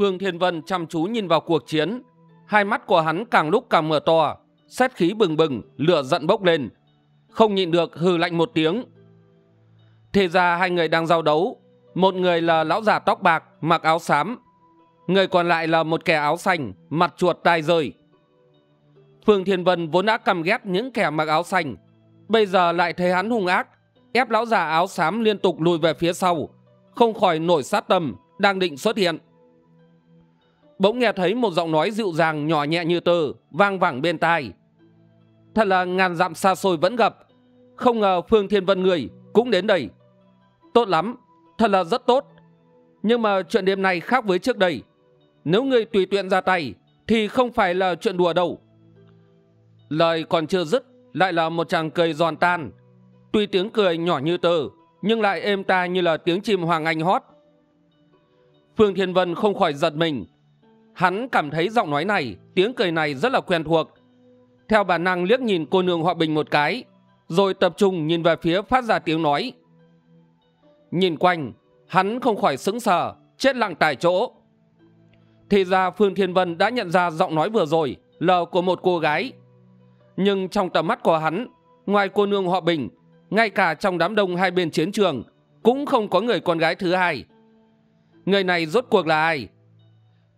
Phương Thiên Vân chăm chú nhìn vào cuộc chiến. Hai mắt của hắn càng lúc càng mở to, xét khí bừng bừng, lửa giận bốc lên. Không nhịn được hừ lạnh một tiếng. Thế ra hai người đang giao đấu. Một người là lão già tóc bạc, mặc áo xám. Người còn lại là một kẻ áo xanh, mặt chuột tai rơi. Phương Thiên Vân vốn đã căm ghét những kẻ mặc áo xanh. Bây giờ lại thấy hắn hung ác, ép lão già áo xám liên tục lùi về phía sau. Không khỏi nổi sát tâm, đang định xuất hiện bỗng nghe thấy một giọng nói dịu dàng nhỏ nhẹ như tờ vang vẳng bên tai thật là ngàn dặm xa xôi vẫn gặp không ngờ phương thiên vân người cũng đến đây tốt lắm thật là rất tốt nhưng mà chuyện đêm nay khác với trước đây nếu người tùy tiện ra tay thì không phải là chuyện đùa đâu lời còn chưa dứt lại là một chàng cười giòn tan tuy tiếng cười nhỏ như tờ nhưng lại êm tai như là tiếng chim hoàng anh hót phương thiên vân không khỏi giật mình Hắn cảm thấy giọng nói này, tiếng cười này rất là quen thuộc. Theo bản năng liếc nhìn cô nương họ Bình một cái, rồi tập trung nhìn về phía phát ra tiếng nói. Nhìn quanh, hắn không khỏi sững sờ, chết lặng tại chỗ. Thì ra Phương Thiên Vân đã nhận ra giọng nói vừa rồi là của một cô gái. Nhưng trong tầm mắt của hắn, ngoài cô nương họ Bình, ngay cả trong đám đông hai bên chiến trường, cũng không có người con gái thứ hai. Người này rốt cuộc là ai?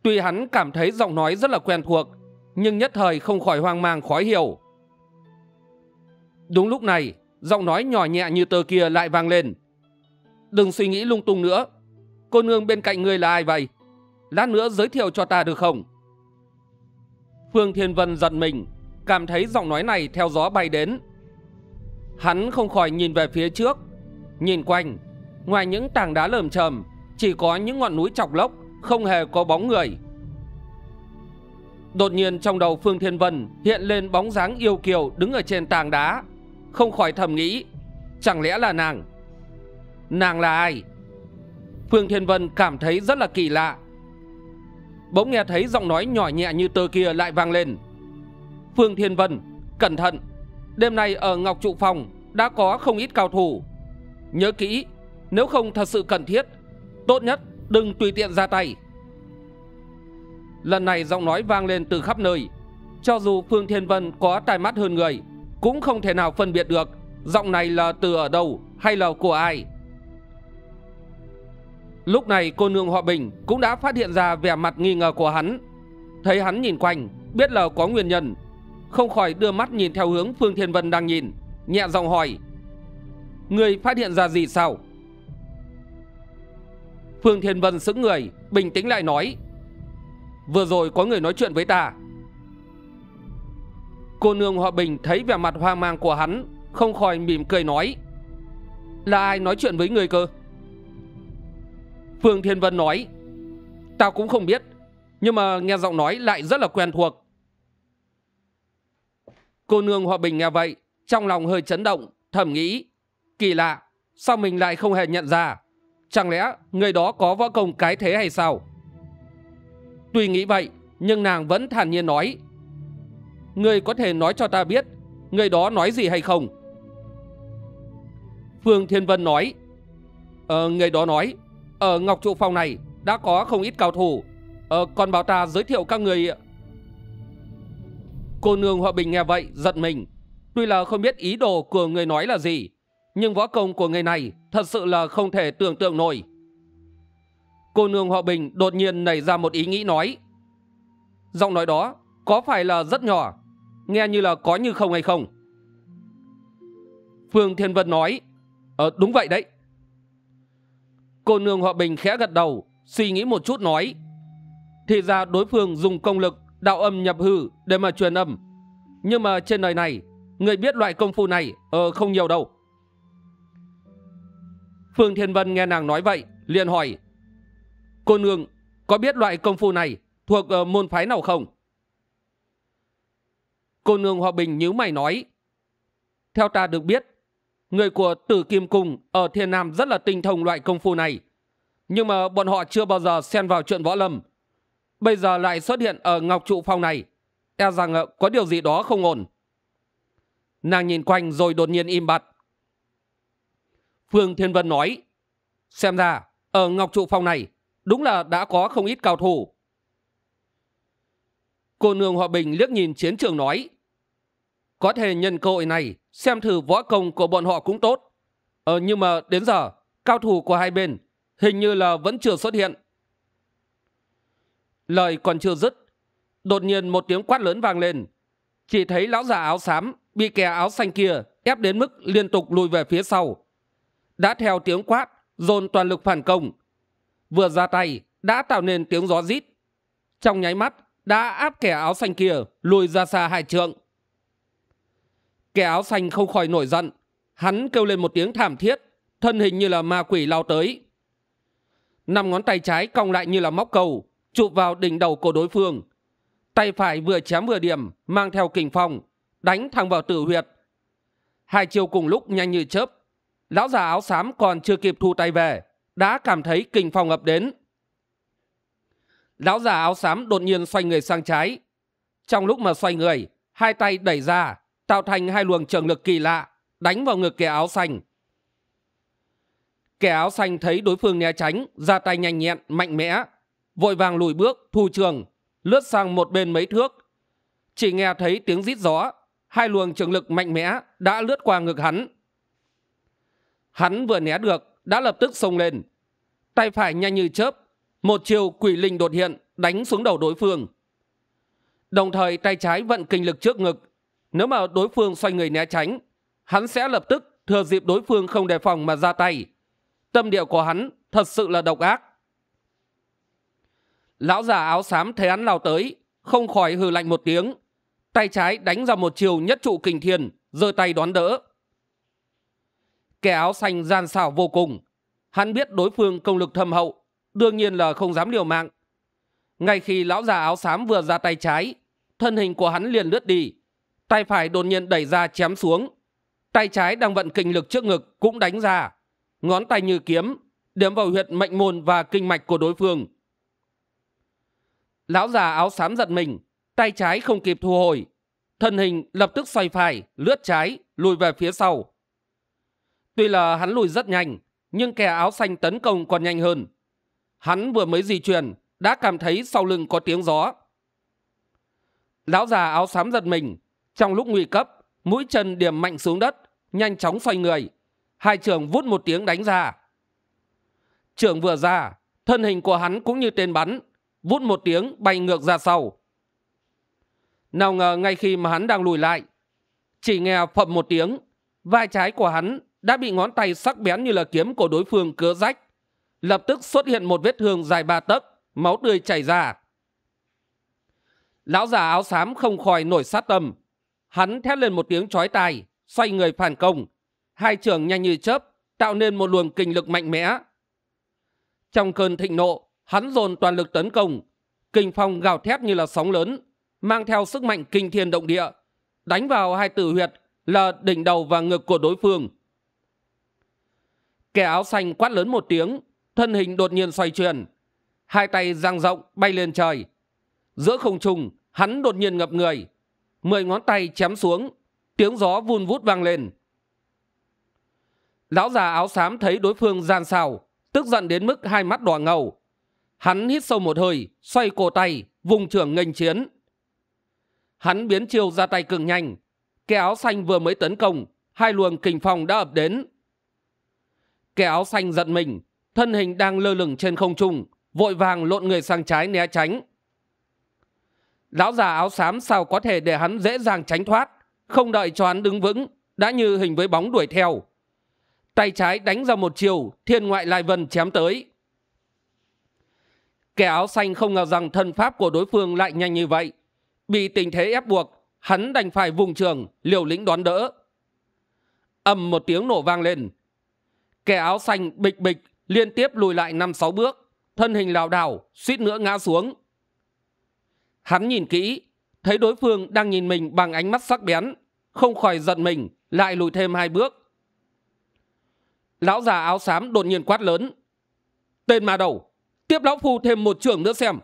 Tuy hắn cảm thấy giọng nói rất là quen thuộc Nhưng nhất thời không khỏi hoang mang khó hiểu Đúng lúc này Giọng nói nhỏ nhẹ như tờ kia lại vang lên Đừng suy nghĩ lung tung nữa Cô nương bên cạnh ngươi là ai vậy Lát nữa giới thiệu cho ta được không Phương Thiên Vân giật mình Cảm thấy giọng nói này theo gió bay đến Hắn không khỏi nhìn về phía trước Nhìn quanh Ngoài những tảng đá lởm chởm Chỉ có những ngọn núi chọc lốc không hề có bóng người Đột nhiên trong đầu Phương Thiên Vân hiện lên bóng dáng yêu kiều đứng ở trên tàng đá Không khỏi thầm nghĩ Chẳng lẽ là nàng Nàng là ai Phương Thiên Vân cảm thấy rất là kỳ lạ Bỗng nghe thấy giọng nói nhỏ nhẹ như tờ kia lại vang lên Phương Thiên Vân Cẩn thận Đêm nay ở Ngọc Trụ Phòng đã có không ít cao thủ Nhớ kỹ Nếu không thật sự cần thiết Tốt nhất Đừng tùy tiện ra tay Lần này giọng nói vang lên từ khắp nơi Cho dù Phương Thiên Vân có tai mắt hơn người Cũng không thể nào phân biệt được Giọng này là từ ở đâu hay là của ai Lúc này cô nương họ Bình Cũng đã phát hiện ra vẻ mặt nghi ngờ của hắn Thấy hắn nhìn quanh Biết là có nguyên nhân Không khỏi đưa mắt nhìn theo hướng Phương Thiên Vân đang nhìn Nhẹ giọng hỏi Người phát hiện ra gì sao Phương Thiên Vân sững người Bình tĩnh lại nói Vừa rồi có người nói chuyện với ta Cô nương Hòa Bình thấy vẻ mặt hoang mang của hắn Không khỏi mỉm cười nói Là ai nói chuyện với người cơ Phương Thiên Vân nói Tao cũng không biết Nhưng mà nghe giọng nói lại rất là quen thuộc Cô nương Hòa Bình nghe vậy Trong lòng hơi chấn động Thầm nghĩ Kỳ lạ Sao mình lại không hề nhận ra Chẳng lẽ người đó có võ công cái thế hay sao? Tuy nghĩ vậy, nhưng nàng vẫn thản nhiên nói. Người có thể nói cho ta biết, người đó nói gì hay không? Phương Thiên Vân nói. Ờ, người đó nói, ở ờ, Ngọc Trụ Phòng này đã có không ít cao thủ. Ờ, còn bảo ta giới thiệu các người... Cô nương Hòa Bình nghe vậy, giận mình. Tuy là không biết ý đồ của người nói là gì, nhưng võ công của người này thật sự là không thể tưởng tượng nổi. Cô nương họ Bình đột nhiên nảy ra một ý nghĩ nói. Giọng nói đó có phải là rất nhỏ, nghe như là có như không hay không? Phương Thiên Vân nói, ờ, đúng vậy đấy. Cô nương họ Bình khẽ gật đầu, suy nghĩ một chút nói. Thì ra đối phương dùng công lực đạo âm nhập hư để mà truyền âm. Nhưng mà trên đời này, người biết loại công phu này ờ, không nhiều đâu. Phương Thiên Vân nghe nàng nói vậy liền hỏi Cô nương có biết loại công phu này Thuộc ờ, môn phái nào không Cô nương Hòa Bình nhíu mày nói Theo ta được biết Người của Tử Kim Cung Ở Thiên Nam rất là tinh thông loại công phu này Nhưng mà bọn họ chưa bao giờ xen vào chuyện võ lâm Bây giờ lại xuất hiện ở Ngọc Trụ Phong này E rằng ờ, có điều gì đó không ổn Nàng nhìn quanh rồi đột nhiên im bặt Phương Thiên Vân nói. Xem ra, ở Ngọc Trụ Phong này, đúng là đã có không ít cao thủ. Cô nương Hòa Bình liếc nhìn chiến trường nói. Có thể nhân cơ hội này, xem thử võ công của bọn họ cũng tốt. Ờ, nhưng mà đến giờ, cao thủ của hai bên hình như là vẫn chưa xuất hiện. Lời còn chưa dứt, đột nhiên một tiếng quát lớn vang lên. Chỉ thấy lão già áo xám bị kẻ áo xanh kia ép đến mức liên tục lùi về phía sau, đã theo tiếng quát dồn toàn lực phản công vừa ra tay đã tạo nên tiếng gió rít trong nháy mắt đã áp kẻ áo xanh kia lùi ra xa hai trượng kẻ áo xanh không khỏi nổi giận hắn kêu lên một tiếng thảm thiết thân hình như là ma quỷ lao tới năm ngón tay trái cong lại như là móc cầu chụp vào đỉnh đầu của đối phương tay phải vừa chém vừa điểm mang theo kình phong đánh thẳng vào tử huyệt hai chiều cùng lúc nhanh như chớp lão già áo xám còn chưa kịp thu tay về đã cảm thấy kinh phong ập đến lão già áo xám đột nhiên xoay người sang trái trong lúc mà xoay người hai tay đẩy ra tạo thành hai luồng trường lực kỳ lạ đánh vào ngực kẻ áo xanh kẻ áo xanh thấy đối phương né tránh ra tay nhanh nhẹn mạnh mẽ vội vàng lùi bước thu trường lướt sang một bên mấy thước chỉ nghe thấy tiếng rít gió hai luồng trường lực mạnh mẽ đã lướt qua ngực hắn Hắn vừa né được đã lập tức xông lên. Tay phải nhanh như chớp, một chiều quỷ linh đột hiện đánh xuống đầu đối phương. Đồng thời tay trái vận kinh lực trước ngực. Nếu mà đối phương xoay người né tránh, hắn sẽ lập tức thừa dịp đối phương không đề phòng mà ra tay. Tâm địa của hắn thật sự là độc ác. Lão già áo xám thấy hắn lao tới, không khỏi hừ lạnh một tiếng. Tay trái đánh ra một chiều nhất trụ kình thiền, giơ tay đón đỡ kẻ áo xanh gian xảo vô cùng hắn biết đối phương công lực thâm hậu đương nhiên là không dám liều mạng ngay khi lão già áo xám vừa ra tay trái thân hình của hắn liền lướt đi tay phải đột nhiên đẩy ra chém xuống tay trái đang vận kinh lực trước ngực cũng đánh ra ngón tay như kiếm đếm vào huyệt mệnh môn và kinh mạch của đối phương lão già áo xám giật mình tay trái không kịp thu hồi thân hình lập tức xoay phải lướt trái lùi về phía sau Tuy là hắn lùi rất nhanh, nhưng kẻ áo xanh tấn công còn nhanh hơn. Hắn vừa mới di chuyển, đã cảm thấy sau lưng có tiếng gió. Lão già áo xám giật mình. Trong lúc nguy cấp, mũi chân điểm mạnh xuống đất, nhanh chóng xoay người. Hai trường vút một tiếng đánh ra. Trường vừa ra, thân hình của hắn cũng như tên bắn, vút một tiếng bay ngược ra sau. Nào ngờ ngay khi mà hắn đang lùi lại, chỉ nghe phập một tiếng, vai trái của hắn đã bị ngón tay sắc bén như là kiếm của đối phương cứa rách lập tức xuất hiện một vết thương dài ba tấc máu tươi chảy ra lão già áo xám không khỏi nổi sát tâm hắn thét lên một tiếng chói tai xoay người phản công hai trường nhanh như chớp tạo nên một luồng kinh lực mạnh mẽ trong cơn thịnh nộ hắn dồn toàn lực tấn công kinh phong gào thét như là sóng lớn mang theo sức mạnh kinh thiên động địa đánh vào hai tử huyệt là đỉnh đầu và ngực của đối phương kẻ áo xanh quát lớn một tiếng thân hình đột nhiên xoay chuyển hai tay giang rộng bay lên trời giữa không trung hắn đột nhiên ngập người mười ngón tay chém xuống tiếng gió vun vút vang lên lão già áo xám thấy đối phương gian xào tức giận đến mức hai mắt đỏ ngầu hắn hít sâu một hơi xoay cổ tay vùng trưởng nghênh chiến hắn biến chiều ra tay cường nhanh kẻ áo xanh vừa mới tấn công hai luồng kình phòng đã ập đến Kẻ áo xanh giận mình, thân hình đang lơ lửng trên không trung, vội vàng lộn người sang trái né tránh. Lão già áo xám sao có thể để hắn dễ dàng tránh thoát, không đợi cho hắn đứng vững, đã như hình với bóng đuổi theo. Tay trái đánh ra một chiều, thiên ngoại lai vân chém tới. Kẻ áo xanh không ngờ rằng thân pháp của đối phương lại nhanh như vậy. Bị tình thế ép buộc, hắn đành phải vùng trường, liều lĩnh đón đỡ. ầm một tiếng nổ vang lên, kẻ áo xanh bịch bịch liên tiếp lùi lại năm sáu bước thân hình lảo đảo suýt nữa ngã xuống hắn nhìn kỹ thấy đối phương đang nhìn mình bằng ánh mắt sắc bén không khỏi giận mình lại lùi thêm hai bước lão già áo xám đột nhiên quát lớn tên ma đầu tiếp lão phu thêm một trưởng nữa xem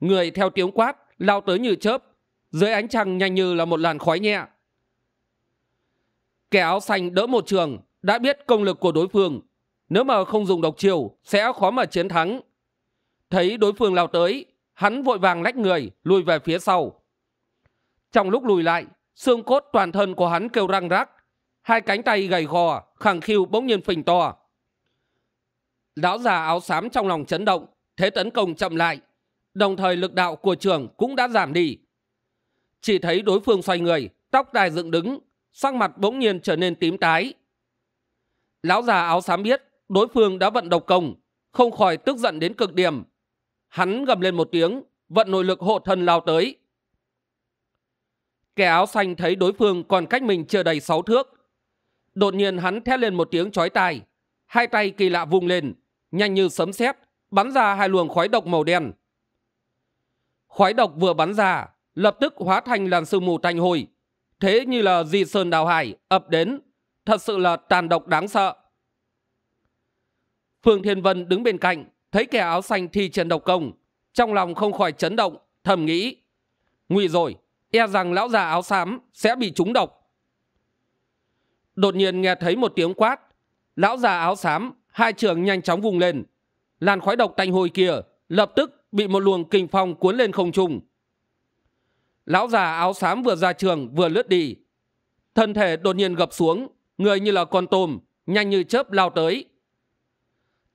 người theo tiếng quát lao tới như chớp dưới ánh trăng nhanh như là một làn khói nhẹ kẻ áo xanh đỡ một trường đã biết công lực của đối phương nếu mà không dùng độc chiều sẽ khó mà chiến thắng thấy đối phương lao tới hắn vội vàng lách người lùi về phía sau trong lúc lùi lại xương cốt toàn thân của hắn kêu răng rác hai cánh tay gầy gò khẳng khiu bỗng nhiên phình to lão già áo xám trong lòng chấn động thế tấn công chậm lại đồng thời lực đạo của trường cũng đã giảm đi chỉ thấy đối phương xoay người tóc tai dựng đứng sắc mặt bỗng nhiên trở nên tím tái Lão già áo xám biết đối phương đã vận độc công, không khỏi tức giận đến cực điểm. Hắn gầm lên một tiếng, vận nội lực hộ thần lao tới. Kẻ áo xanh thấy đối phương còn cách mình chưa đầy sáu thước. Đột nhiên hắn thét lên một tiếng chói tai. Hai tay kỳ lạ vung lên, nhanh như sấm sét bắn ra hai luồng khói độc màu đen. Khói độc vừa bắn ra, lập tức hóa thành làn sương mù tanh hồi. Thế như là di sơn đào hải, ập đến, thật sự là tàn độc đáng sợ phương thiên vân đứng bên cạnh thấy kẻ áo xanh thi trần độc công trong lòng không khỏi chấn động thầm nghĩ nguy rồi e rằng lão già áo xám sẽ bị trúng độc đột nhiên nghe thấy một tiếng quát lão già áo xám hai trường nhanh chóng vùng lên làn khói độc tanh hồi kia lập tức bị một luồng kinh phong cuốn lên không trung lão già áo xám vừa ra trường vừa lướt đi thân thể đột nhiên gập xuống người như là con tôm nhanh như chớp lao tới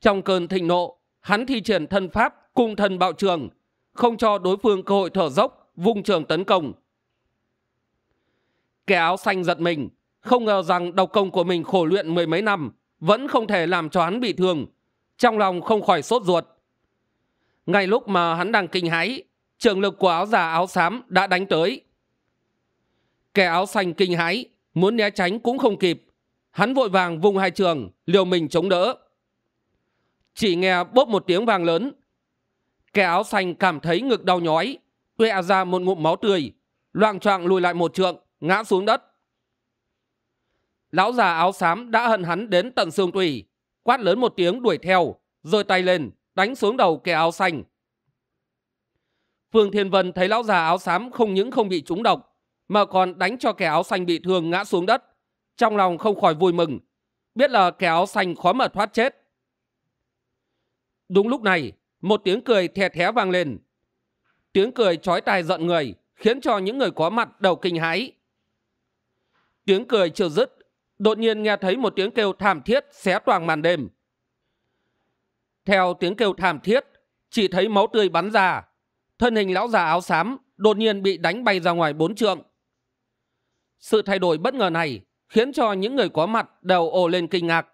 trong cơn thịnh nộ hắn thi triển thân pháp cung thần bạo trường không cho đối phương cơ hội thở dốc vung trường tấn công kẻ áo xanh giật mình không ngờ rằng độc công của mình khổ luyện mười mấy năm vẫn không thể làm cho hắn bị thương trong lòng không khỏi sốt ruột ngay lúc mà hắn đang kinh hãi trường lực của áo già áo xám đã đánh tới kẻ áo xanh kinh hãi muốn né tránh cũng không kịp hắn vội vàng vung hai trường liều mình chống đỡ chỉ nghe bốp một tiếng vàng lớn kẻ áo xanh cảm thấy ngực đau nhói tuệ ra một ngụm máu tươi loang choạng lùi lại một trượng ngã xuống đất lão già áo xám đã hận hắn đến tận xương tủy quát lớn một tiếng đuổi theo rồi tay lên đánh xuống đầu kẻ áo xanh phương thiên vân thấy lão già áo xám không những không bị trúng độc mà còn đánh cho kẻ áo xanh bị thương ngã xuống đất trong lòng không khỏi vui mừng, biết là kẻ áo xanh khó mà thoát chết. Đúng lúc này, một tiếng cười thè thé vang lên. Tiếng cười chói tai giận người, khiến cho những người có mặt đầu kinh hãi. Tiếng cười chưa dứt, đột nhiên nghe thấy một tiếng kêu thảm thiết xé toàn màn đêm. Theo tiếng kêu thảm thiết, chỉ thấy máu tươi bắn ra. Thân hình lão già áo xám đột nhiên bị đánh bay ra ngoài bốn trượng. Sự thay đổi bất ngờ này khiến cho những người có mặt đều ồ lên kinh ngạc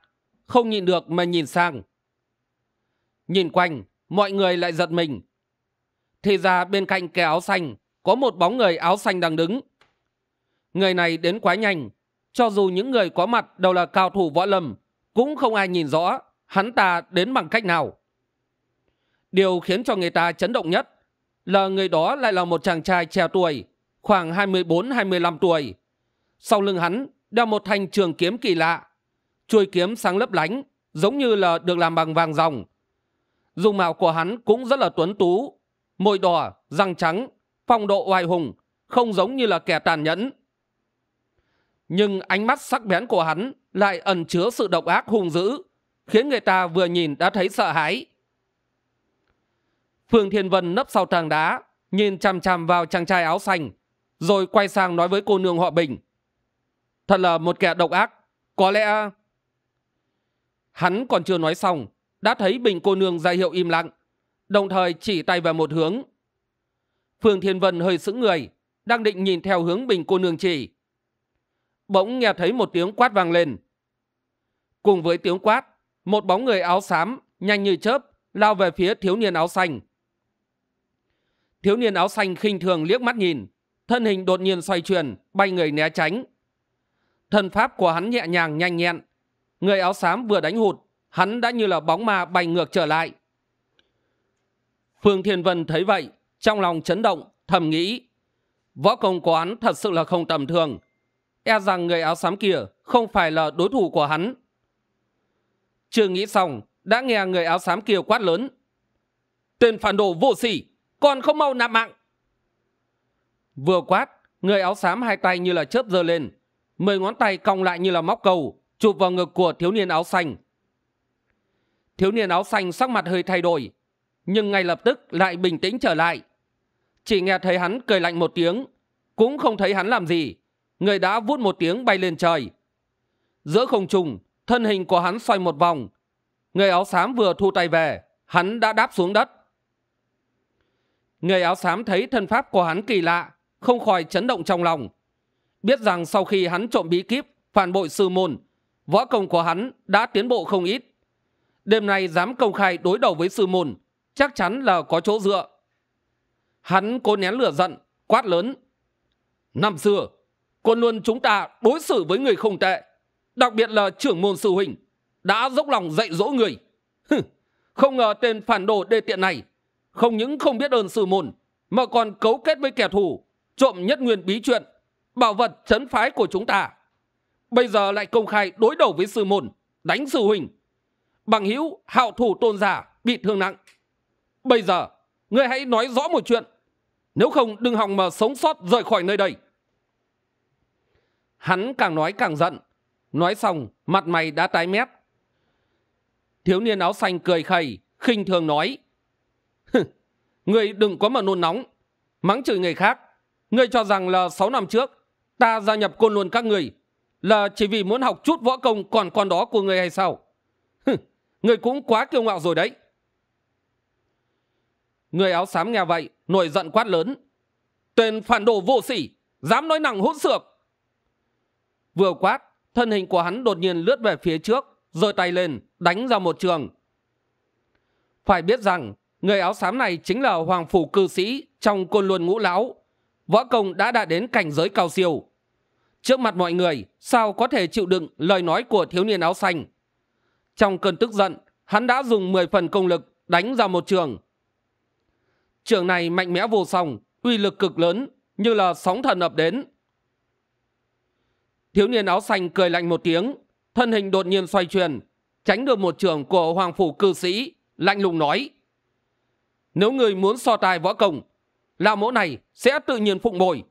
không nhịn được mà nhìn sang nhìn quanh mọi người lại giật mình thì ra bên cạnh kẻ áo xanh có một bóng người áo xanh đang đứng người này đến quá nhanh cho dù những người có mặt đều là cao thủ võ lâm cũng không ai nhìn rõ hắn ta đến bằng cách nào điều khiến cho người ta chấn động nhất là người đó lại là một chàng trai trẻ tuổi khoảng hai mươi bốn hai mươi năm tuổi sau lưng hắn đeo một thanh trường kiếm kỳ lạ chuôi kiếm sáng lấp lánh giống như là được làm bằng vàng ròng dung mạo của hắn cũng rất là tuấn tú môi đỏ răng trắng phong độ oai hùng không giống như là kẻ tàn nhẫn nhưng ánh mắt sắc bén của hắn lại ẩn chứa sự độc ác hung dữ khiến người ta vừa nhìn đã thấy sợ hãi phương thiên vân nấp sau tràng đá nhìn chằm chằm vào chàng trai áo xanh rồi quay sang nói với cô nương họ bình Thật là một kẻ độc ác. Có lẽ... Hắn còn chưa nói xong, đã thấy Bình cô nương ra hiệu im lặng, đồng thời chỉ tay vào một hướng. Phương Thiên Vân hơi sững người, đang định nhìn theo hướng Bình cô nương chỉ. Bỗng nghe thấy một tiếng quát vang lên. Cùng với tiếng quát, một bóng người áo xám, nhanh như chớp, lao về phía thiếu niên áo xanh. Thiếu niên áo xanh khinh thường liếc mắt nhìn, thân hình đột nhiên xoay chuyển, bay người né tránh, thân pháp của hắn nhẹ nhàng nhanh nhẹn người áo xám vừa đánh hụt hắn đã như là bóng ma bay ngược trở lại phương thiên vân thấy vậy trong lòng chấn động thầm nghĩ võ công của hắn thật sự là không tầm thường e rằng người áo xám kia không phải là đối thủ của hắn chưa nghĩ xong đã nghe người áo xám kia quát lớn tên phản đồ vô sỉ còn không mau nạp mạng vừa quát người áo xám hai tay như là chớp giơ lên mười ngón tay cong lại như là móc cầu chụp vào ngực của thiếu niên áo xanh thiếu niên áo xanh sắc mặt hơi thay đổi nhưng ngay lập tức lại bình tĩnh trở lại chỉ nghe thấy hắn cười lạnh một tiếng cũng không thấy hắn làm gì người đã vút một tiếng bay lên trời giữa không trung thân hình của hắn xoay một vòng người áo xám vừa thu tay về hắn đã đáp xuống đất người áo xám thấy thân pháp của hắn kỳ lạ không khỏi chấn động trong lòng biết rằng sau khi hắn trộm bí kíp phản bội sư môn võ công của hắn đã tiến bộ không ít đêm nay dám công khai đối đầu với sư môn chắc chắn là có chỗ dựa hắn cố nén lửa giận quát lớn năm xưa côn luân chúng ta đối xử với người không tệ đặc biệt là trưởng môn sư huỳnh đã dốc lòng dạy dỗ người không ngờ tên phản đồ đê tiện này không những không biết ơn sư môn mà còn cấu kết với kẻ thù trộm nhất nguyên bí chuyện bảo vật chấn phái của chúng ta bây giờ lại công khai đối đầu với sư môn đánh sư huỳnh bằng hữu hạo thủ tôn giả bị thương nặng bây giờ ngươi hãy nói rõ một chuyện nếu không đừng hòng mà sống sót rời khỏi nơi đây hắn càng nói càng giận nói xong mặt mày đã tái mét thiếu niên áo xanh cười khẩy khinh thường nói người đừng có mà nôn nóng mắng chửi người khác người cho rằng là sáu năm trước ta gia nhập côn luôn các người là chỉ vì muốn học chút võ công còn con đó của người hay sao người cũng quá kiêu ngạo rồi đấy người áo xám nghe vậy nổi giận quát lớn tên phản đồ vô sỉ dám nói nặng hỗn xược vừa quát thân hình của hắn đột nhiên lướt về phía trước giơ tay lên đánh ra một trường phải biết rằng người áo xám này chính là hoàng phủ cư sĩ trong côn luân ngũ lão võ công đã đạt đến cảnh giới cao siêu Trước mặt mọi người Sao có thể chịu đựng lời nói của thiếu niên áo xanh Trong cơn tức giận Hắn đã dùng 10 phần công lực Đánh ra một trường Trường này mạnh mẽ vô song Uy lực cực lớn Như là sóng thần ập đến Thiếu niên áo xanh cười lạnh một tiếng Thân hình đột nhiên xoay chuyển Tránh được một trường của hoàng phủ cư sĩ Lạnh lùng nói Nếu người muốn so tài võ công lao mỗ này sẽ tự nhiên phụng bồi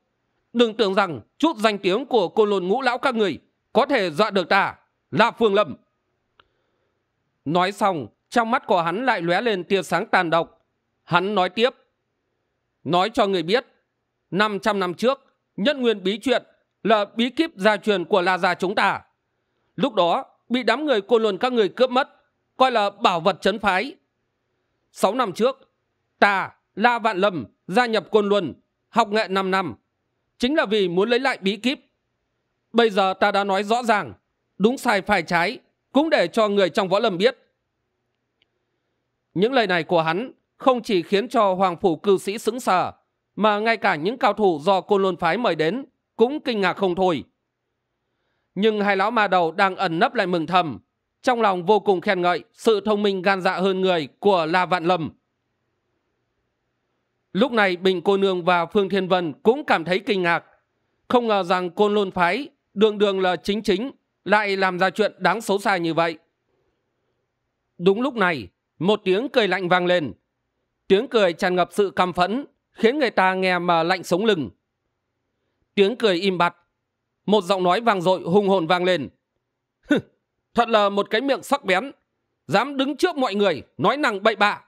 đừng tưởng rằng chút danh tiếng của cô lồn ngũ lão các người có thể dọa được ta là phương lâm nói xong trong mắt của hắn lại lóe lên tia sáng tàn độc hắn nói tiếp nói cho người biết năm trăm năm trước nhân nguyên bí chuyện là bí kíp gia truyền của la gia chúng ta lúc đó bị đám người cô lồn các người cướp mất coi là bảo vật chấn phái sáu năm trước ta la vạn lâm gia nhập côn luân học nghệ năm năm chính là vì muốn lấy lại bí kíp bây giờ ta đã nói rõ ràng đúng sai phải trái cũng để cho người trong võ lâm biết những lời này của hắn không chỉ khiến cho hoàng phủ cư sĩ sững sờ mà ngay cả những cao thủ do côn lôn phái mời đến cũng kinh ngạc không thôi nhưng hai lão ma đầu đang ẩn nấp lại mừng thầm trong lòng vô cùng khen ngợi sự thông minh gan dạ hơn người của la vạn lâm lúc này bình cô nương và phương thiên vân cũng cảm thấy kinh ngạc không ngờ rằng côn lôn phái đường đường là chính chính lại làm ra chuyện đáng xấu xa như vậy đúng lúc này một tiếng cười lạnh vang lên tiếng cười tràn ngập sự căm phẫn khiến người ta nghe mà lạnh sống lưng tiếng cười im bặt một giọng nói vang dội hùng hồn vang lên thật là một cái miệng sắc bén dám đứng trước mọi người nói năng bậy bạ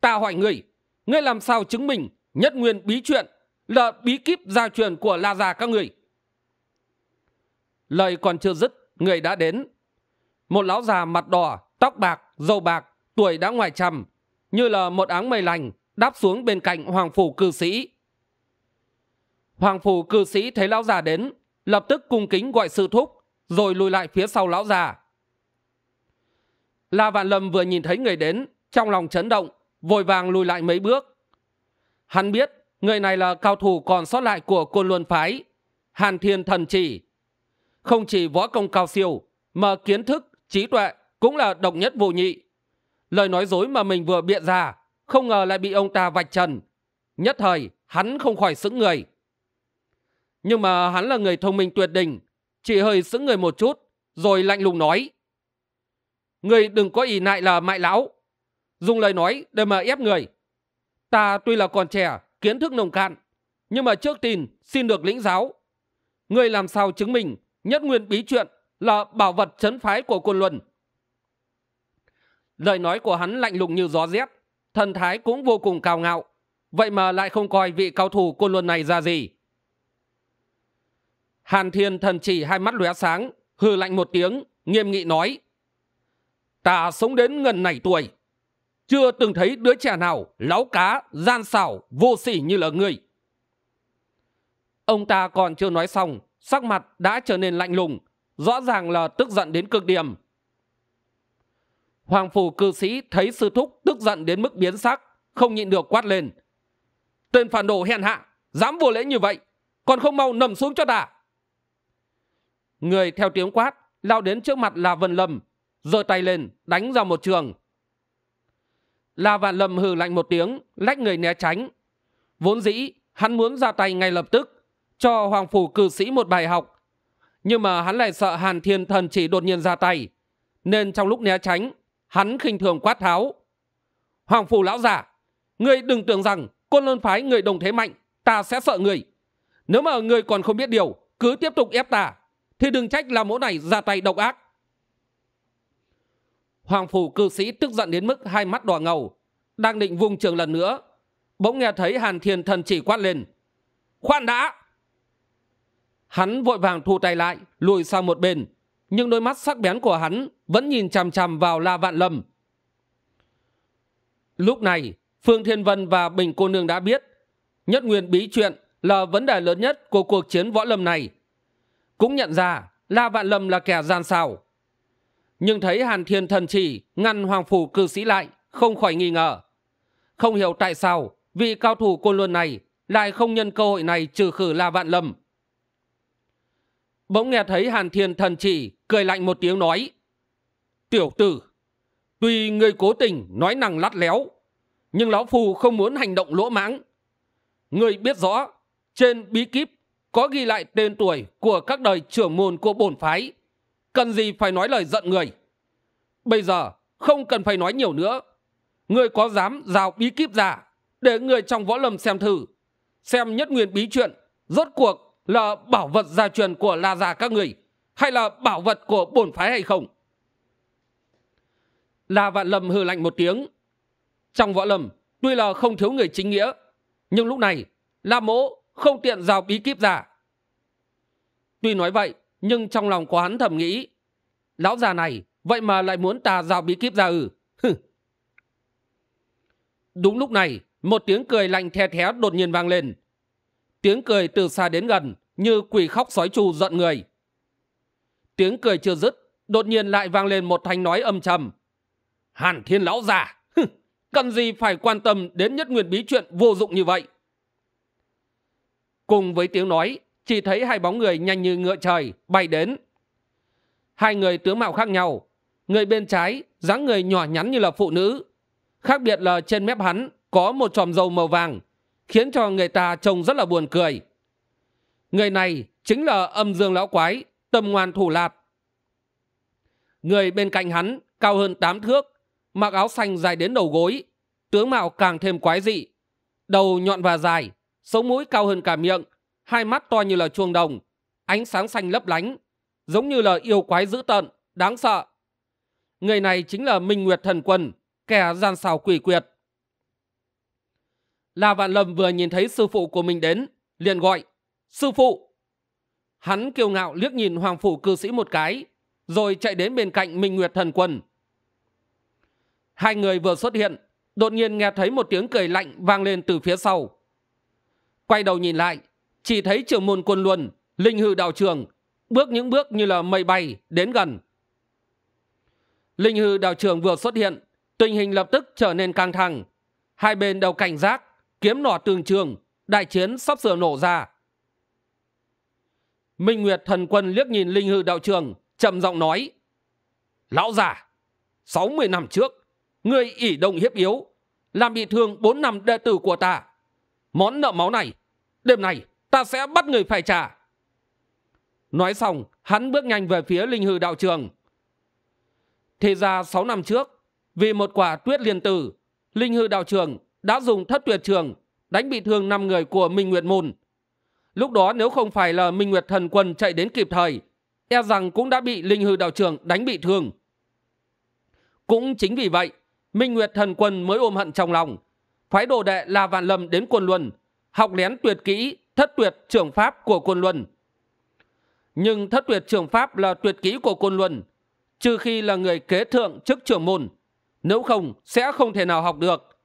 ta hỏi người ngươi làm sao chứng minh nhất nguyên bí chuyện, là bí kíp gia truyền của la già các người lời còn chưa dứt người đã đến một lão già mặt đỏ tóc bạc dâu bạc tuổi đã ngoài trăm như là một áng mây lành đáp xuống bên cạnh hoàng phủ cư sĩ hoàng phủ cư sĩ thấy lão già đến lập tức cung kính gọi sư thúc rồi lùi lại phía sau lão già la vạn lâm vừa nhìn thấy người đến trong lòng chấn động vội vàng lùi lại mấy bước hắn biết người này là cao thủ còn sót lại của côn luân phái hàn thiên thần chỉ không chỉ võ công cao siêu mà kiến thức trí tuệ cũng là độc nhất vô nhị lời nói dối mà mình vừa biện ra không ngờ lại bị ông ta vạch trần nhất thời hắn không khỏi sững người nhưng mà hắn là người thông minh tuyệt đỉnh chỉ hơi sững người một chút rồi lạnh lùng nói người đừng có ý nại là mại lão dùng lời nói để mà ép người ta tuy là còn trẻ kiến thức nồng cạn nhưng mà trước tin xin được lĩnh giáo người làm sao chứng minh nhất nguyên bí chuyện là bảo vật chấn phái của côn luân lời nói của hắn lạnh lùng như gió rét thần thái cũng vô cùng cao ngạo vậy mà lại không coi vị cao thủ côn luân này ra gì hàn thiên thần chỉ hai mắt lóe sáng hừ lạnh một tiếng nghiêm nghị nói ta sống đến ngần này tuổi chưa từng thấy đứa trẻ nào láo cá, gian xảo, vô sỉ như là người. Ông ta còn chưa nói xong, sắc mặt đã trở nên lạnh lùng, rõ ràng là tức giận đến cực điểm. Hoàng phủ cư sĩ thấy sư thúc tức giận đến mức biến sắc, không nhịn được quát lên. Tên phản đồ hèn hạ, dám vô lễ như vậy, còn không mau nằm xuống cho ta! Người theo tiếng quát, lao đến trước mặt là Vân Lâm, giơ tay lên, đánh ra một trường la vạn lầm hừ lạnh một tiếng lách người né tránh vốn dĩ hắn muốn ra tay ngay lập tức cho hoàng phủ cử sĩ một bài học nhưng mà hắn lại sợ hàn thiên thần chỉ đột nhiên ra tay nên trong lúc né tránh hắn khinh thường quát tháo hoàng phủ lão giả người đừng tưởng rằng côn lôn phái người đồng thế mạnh ta sẽ sợ người nếu mà người còn không biết điều cứ tiếp tục ép ta thì đừng trách là mỗ này ra tay độc ác hoàng phủ cư sĩ tức giận đến mức hai mắt đỏ ngầu đang định vung trường lần nữa bỗng nghe thấy hàn thiên thần chỉ quát lên khoan đã hắn vội vàng thu tay lại lùi sang một bên nhưng đôi mắt sắc bén của hắn vẫn nhìn chằm chằm vào la vạn lâm lúc này phương thiên vân và bình cô nương đã biết nhất nguyên bí chuyện là vấn đề lớn nhất của cuộc chiến võ lâm này cũng nhận ra la vạn lâm là kẻ gian xảo nhưng thấy hàn thiên thần chỉ ngăn hoàng phủ cư sĩ lại không khỏi nghi ngờ không hiểu tại sao vị cao thủ côn luân này lại không nhân cơ hội này trừ khử la vạn lâm bỗng nghe thấy hàn thiên thần chỉ cười lạnh một tiếng nói tiểu tử tuy ngươi cố tình nói năng lắt léo nhưng lão phù không muốn hành động lỗ mãng ngươi biết rõ trên bí kíp có ghi lại tên tuổi của các đời trưởng môn của bổn phái cần gì phải nói lời giận người bây giờ không cần phải nói nhiều nữa người có dám rào bí kíp giả để người trong võ lâm xem thử xem nhất nguyên bí chuyện rốt cuộc là bảo vật gia truyền của la già các người hay là bảo vật của bổn phái hay không la vạn lâm hừ lạnh một tiếng trong võ lâm tuy là không thiếu người chính nghĩa nhưng lúc này la mỗ không tiện rào bí kíp giả tuy nói vậy nhưng trong lòng của hắn thầm nghĩ lão già này vậy mà lại muốn ta rào bí kíp ra ừ đúng lúc này một tiếng cười lạnh the thé đột nhiên vang lên tiếng cười từ xa đến gần như quỷ khóc sói chu giận người tiếng cười chưa dứt đột nhiên lại vang lên một thanh nói âm trầm hàn thiên lão già cần gì phải quan tâm đến nhất nguyên bí chuyện vô dụng như vậy cùng với tiếng nói chỉ thấy hai bóng người nhanh như ngựa trời bay đến hai người tướng mạo khác nhau người bên trái dáng người nhỏ nhắn như là phụ nữ khác biệt là trên mép hắn có một chòm dầu màu vàng khiến cho người ta trông rất là buồn cười người này chính là âm dương lão quái tâm ngoan thủ lạt người bên cạnh hắn cao hơn tám thước mặc áo xanh dài đến đầu gối tướng mạo càng thêm quái dị đầu nhọn và dài sống mũi cao hơn cả miệng hai mắt to như là chuông đồng, ánh sáng xanh lấp lánh, giống như là yêu quái dữ tợn, đáng sợ. Người này chính là Minh Nguyệt Thần Quân, kẻ gian xào quỷ quyệt. La Vạn Lâm vừa nhìn thấy sư phụ của mình đến, liền gọi, sư phụ. Hắn kiêu ngạo liếc nhìn Hoàng Phủ cư sĩ một cái, rồi chạy đến bên cạnh Minh Nguyệt Thần Quân. Hai người vừa xuất hiện, đột nhiên nghe thấy một tiếng cười lạnh vang lên từ phía sau. Quay đầu nhìn lại, chỉ thấy trưởng môn quân luân linh hư đạo trường bước những bước như là mây bay đến gần linh hư đạo trường vừa xuất hiện tình hình lập tức trở nên căng thẳng hai bên đều cảnh giác kiếm nỏ tường trường đại chiến sắp sửa nổ ra minh nguyệt thần quân liếc nhìn linh hư đạo trường trầm giọng nói lão già, sáu mươi năm trước ngươi ỷ động hiếp yếu làm bị thương bốn năm đệ tử của ta món nợ máu này đêm nay ta sẽ bắt người phải trả nói xong hắn bước nhanh về phía linh hư đạo trường thì ra sáu năm trước vì một quả tuyết liên tử linh hư đạo trường đã dùng thất tuyệt trường đánh bị thương năm người của minh nguyệt môn lúc đó nếu không phải là minh nguyệt thần quân chạy đến kịp thời e rằng cũng đã bị linh hư đạo trường đánh bị thương cũng chính vì vậy minh nguyệt thần quân mới ôm hận trong lòng phái đồ đệ la vạn lâm đến quân luân học lén tuyệt kỹ thất tuyệt trường pháp của côn luân nhưng thất tuyệt trường pháp là tuyệt kỹ của côn luân trừ khi là người kế thượng chức trưởng môn nếu không sẽ không thể nào học được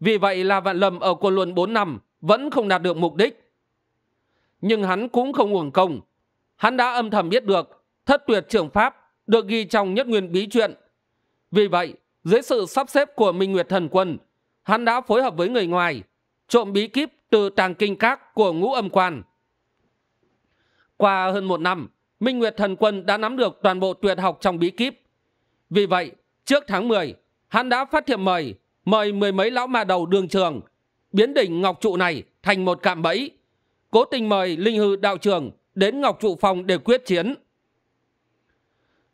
vì vậy là vạn lầm ở côn luân bốn năm vẫn không đạt được mục đích nhưng hắn cũng không uổng công hắn đã âm thầm biết được thất tuyệt trường pháp được ghi trong nhất nguyên bí truyện vì vậy dưới sự sắp xếp của minh nguyệt thần quân hắn đã phối hợp với người ngoài trộm bí kíp từ tàng kinh các của ngũ âm quan qua hơn một năm minh nguyệt thần quân đã nắm được toàn bộ tuyệt học trong bí kíp vì vậy trước tháng m hắn đã phát thiệp mời mời mười mấy lão mà đầu đường trường biến đỉnh ngọc trụ này thành một cạm bẫy cố tình mời linh hư đạo trường đến ngọc trụ phòng để quyết chiến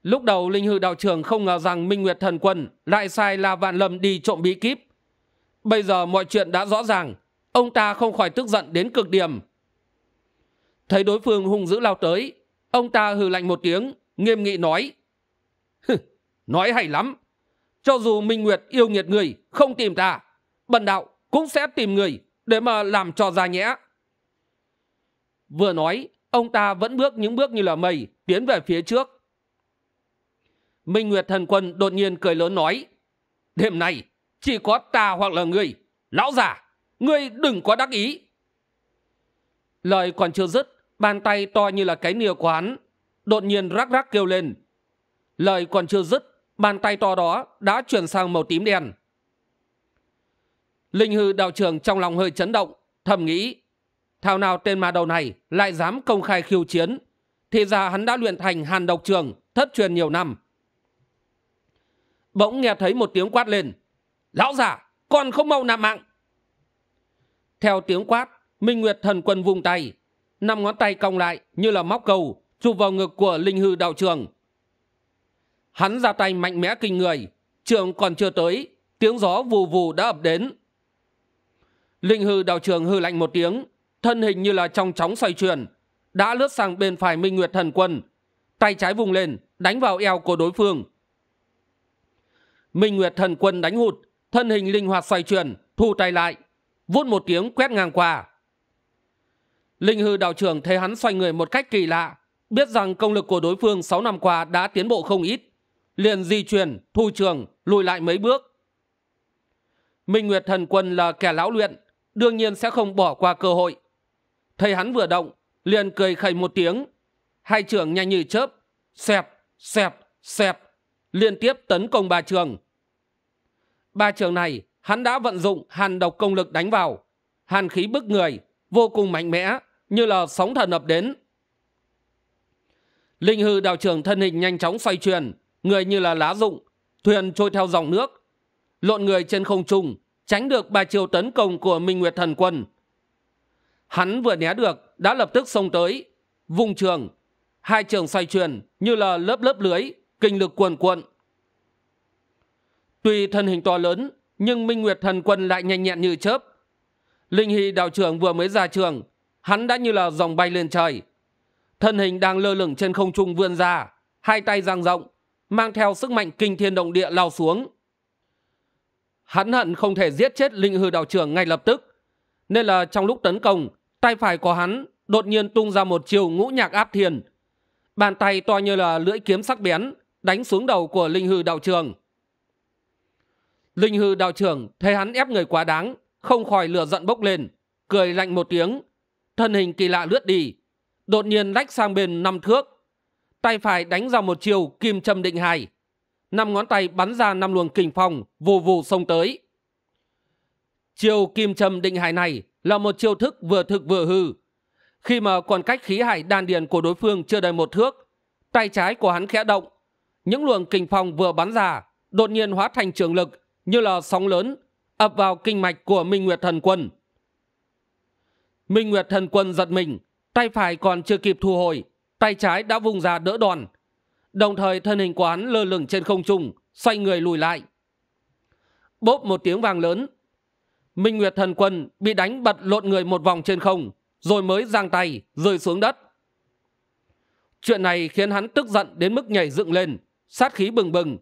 lúc đầu linh hư đạo trường không ngờ rằng minh nguyệt thần quân lại sai là vạn lâm đi trộm bí kíp bây giờ mọi chuyện đã rõ ràng ông ta không khỏi tức giận đến cực điểm thấy đối phương hung dữ lao tới ông ta hừ lạnh một tiếng nghiêm nghị nói nói hay lắm cho dù minh nguyệt yêu nghiệt người không tìm ta bần đạo cũng sẽ tìm người để mà làm cho ra nhẽ vừa nói ông ta vẫn bước những bước như là mây tiến về phía trước minh nguyệt thần quân đột nhiên cười lớn nói đêm nay chỉ có ta hoặc là người lão già. Ngươi đừng có đắc ý Lời còn chưa dứt Bàn tay to như là cái nìa của hắn Đột nhiên rắc rắc kêu lên Lời còn chưa dứt Bàn tay to đó đã chuyển sang màu tím đen Linh hư đạo trưởng trong lòng hơi chấn động Thầm nghĩ Thảo nào tên ma đầu này lại dám công khai khiêu chiến Thì ra hắn đã luyện thành hàn độc trường Thất truyền nhiều năm Bỗng nghe thấy một tiếng quát lên Lão già con không mau nạp mạng theo tiếng quát minh nguyệt thần quân vung tay năm ngón tay cong lại như là móc cầu chụp vào ngực của linh hư đạo trường hắn ra tay mạnh mẽ kinh người trường còn chưa tới tiếng gió vù vù đã ập đến linh hư đạo trường hư lạnh một tiếng thân hình như là trong chóng xoay chuyển đã lướt sang bên phải minh nguyệt thần quân tay trái vùng lên đánh vào eo của đối phương minh nguyệt thần quân đánh hụt thân hình linh hoạt xoay chuyển thu tay lại vút một tiếng quét ngang qua linh hư đạo trưởng thấy hắn xoay người một cách kỳ lạ biết rằng công lực của đối phương sáu năm qua đã tiến bộ không ít liền di chuyển thu trường lùi lại mấy bước minh nguyệt thần quân là kẻ lão luyện đương nhiên sẽ không bỏ qua cơ hội Thầy hắn vừa động liền cười khẩy một tiếng hai trưởng nhanh như chớp xẹp xẹp xẹp liên tiếp tấn công ba trường ba trường này hắn đã vận dụng hàn độc công lực đánh vào hàn khí bức người vô cùng mạnh mẽ như là sóng thần ập đến linh hư đạo trưởng thân hình nhanh chóng xoay chuyển người như là lá rụng thuyền trôi theo dòng nước lộn người trên không trung tránh được ba chiều tấn công của minh nguyệt thần quân hắn vừa né được đã lập tức xông tới vùng trường hai trường xoay chuyển như là lớp lớp lưới kinh lực cuồn cuộn tuy thân hình to lớn nhưng minh nguyệt thần quân lại nhanh nhẹn như chớp linh hy đạo trưởng vừa mới ra trường hắn đã như là dòng bay lên trời thân hình đang lơ lửng trên không trung vươn ra hai tay giang rộng mang theo sức mạnh kinh thiên động địa lao xuống hắn hận không thể giết chết linh hư đạo trưởng ngay lập tức nên là trong lúc tấn công tay phải của hắn đột nhiên tung ra một chiều ngũ nhạc áp thiền bàn tay to như là lưỡi kiếm sắc bén đánh xuống đầu của linh hư đạo trường linh hư đạo trưởng thấy hắn ép người quá đáng không khỏi lửa giận bốc lên cười lạnh một tiếng thân hình kỳ lạ lướt đi đột nhiên lách sang bên năm thước tay phải đánh ra một chiều kim châm định hài năm ngón tay bắn ra năm luồng kình phong vù vù xông tới chiều kim châm định hải này là một chiêu thức vừa thực vừa hư khi mà còn cách khí hải đan điền của đối phương chưa đầy một thước tay trái của hắn khẽ động những luồng kình phong vừa bắn ra đột nhiên hóa thành trường lực như là sóng lớn ập vào kinh mạch của minh nguyệt thần quân minh nguyệt thần quân giật mình tay phải còn chưa kịp thu hồi tay trái đã vùng ra đỡ đòn đồng thời thân hình của hắn lơ lửng trên không trung xoay người lùi lại bốp một tiếng vàng lớn minh nguyệt thần quân bị đánh bật lộn người một vòng trên không rồi mới giang tay rơi xuống đất chuyện này khiến hắn tức giận đến mức nhảy dựng lên sát khí bừng bừng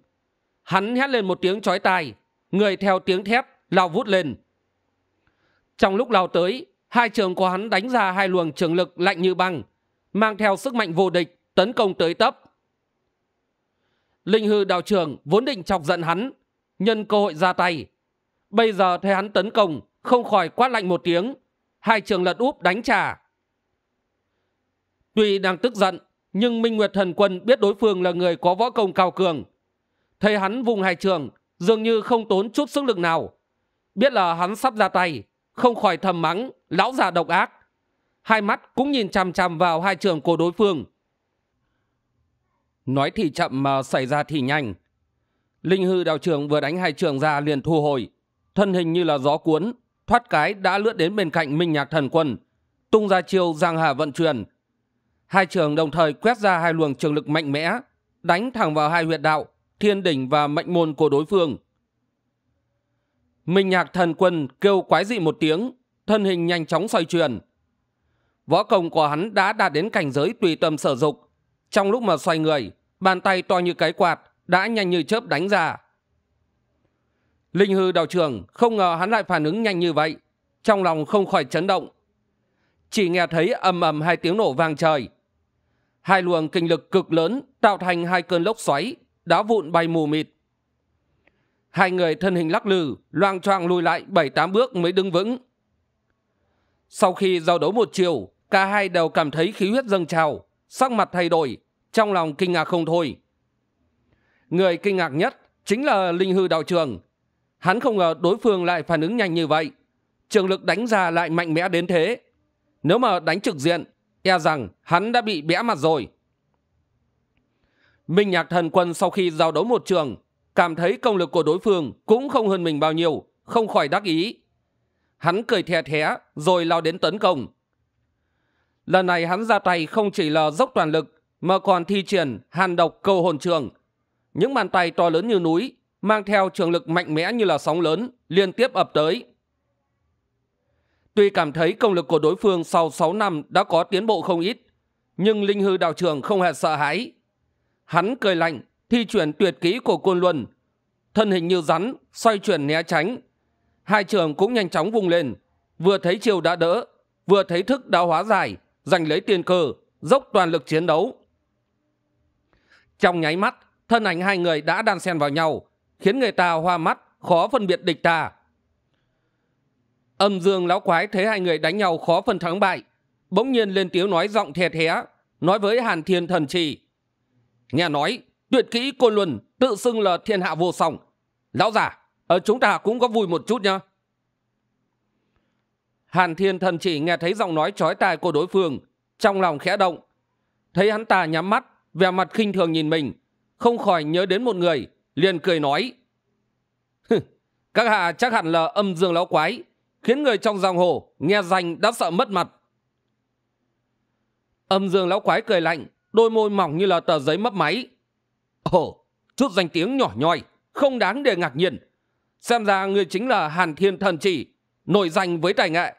hắn hét lên một tiếng chói tai người theo tiếng thép lao vút lên trong lúc lao tới hai trường của hắn đánh ra hai luồng trường lực lạnh như băng mang theo sức mạnh vô địch tấn công tới tấp linh hư đào trường vốn định chọc giận hắn nhân cơ hội ra tay bây giờ thấy hắn tấn công không khỏi quát lạnh một tiếng hai trường lật úp đánh trả tuy đang tức giận nhưng minh nguyệt thần quân biết đối phương là người có võ công cao cường thấy hắn vùng hai trường dường như không tốn chút sức lực nào biết là hắn sắp ra tay không khỏi thầm mắng lão già độc ác hai mắt cũng nhìn chằm chằm vào hai trường của đối phương nói thì chậm mà xảy ra thì nhanh linh hư đạo trưởng vừa đánh hai trường ra liền thu hồi thân hình như là gió cuốn thoát cái đã lướt đến bên cạnh minh nhạc thần quân tung ra chiêu giang hà vận chuyển hai trường đồng thời quét ra hai luồng trường lực mạnh mẽ đánh thẳng vào hai huyệt đạo thiên đỉnh và mệnh môn của đối phương minh nhạc thần quân kêu quái dị một tiếng thân hình nhanh chóng xoay chuyển võ công của hắn đã đạt đến cảnh giới tùy tâm sở dục trong lúc mà xoay người bàn tay to như cái quạt đã nhanh như chớp đánh ra linh hư đào trường không ngờ hắn lại phản ứng nhanh như vậy trong lòng không khỏi chấn động chỉ nghe thấy ầm ầm hai tiếng nổ vang trời hai luồng kinh lực cực lớn tạo thành hai cơn lốc xoáy đá vụn bay mù mịt hai người thân hình lắc lư loang choang lùi lại bảy tám bước mới đứng vững sau khi giao đấu một chiều cả hai đều cảm thấy khí huyết dâng trào sắc mặt thay đổi trong lòng kinh ngạc không thôi người kinh ngạc nhất chính là linh hư đạo trường hắn không ngờ đối phương lại phản ứng nhanh như vậy trường lực đánh ra lại mạnh mẽ đến thế nếu mà đánh trực diện e rằng hắn đã bị bẽ mặt rồi minh nhạc thần quân sau khi giao đấu một trường cảm thấy công lực của đối phương cũng không hơn mình bao nhiêu không khỏi đắc ý hắn cười thè thé rồi lao đến tấn công lần này hắn ra tay không chỉ là dốc toàn lực mà còn thi triển hàn độc câu hồn trường những bàn tay to lớn như núi mang theo trường lực mạnh mẽ như là sóng lớn liên tiếp ập tới tuy cảm thấy công lực của đối phương sau sáu năm đã có tiến bộ không ít nhưng linh hư đạo trường không hề sợ hãi hắn cười lạnh thi chuyển tuyệt kỹ của côn luân thân hình như rắn xoay chuyển né tránh hai trường cũng nhanh chóng vùng lên vừa thấy chiều đã đỡ vừa thấy thức đã hóa giải giành lấy tiền cờ dốc toàn lực chiến đấu trong nháy mắt thân ảnh hai người đã đan xen vào nhau khiến người ta hoa mắt khó phân biệt địch ta âm dương lão quái thấy hai người đánh nhau khó phân thắng bại bỗng nhiên lên tiếng nói giọng thẹt hé, nói với hàn thiên thần trì Nghe nói, tuyệt kỹ Côn Luân tự xưng là thiên hạ vô song. Lão giả, ở ờ, chúng ta cũng có vui một chút nhá. Hàn Thiên Thần chỉ nghe thấy giọng nói chói tai của đối phương, trong lòng khẽ động. Thấy hắn ta nhắm mắt, vẻ mặt khinh thường nhìn mình, không khỏi nhớ đến một người, liền cười nói. Các hạ chắc hẳn là âm dương lão quái, khiến người trong dòng hồ nghe danh đã sợ mất mặt. Âm dương lão quái cười lạnh, đôi môi mỏng như là tờ giấy mấp máy ồ chút danh tiếng nhỏ nhoi không đáng để ngạc nhiên xem ra người chính là hàn thiên thần chỉ nổi danh với tài nghệ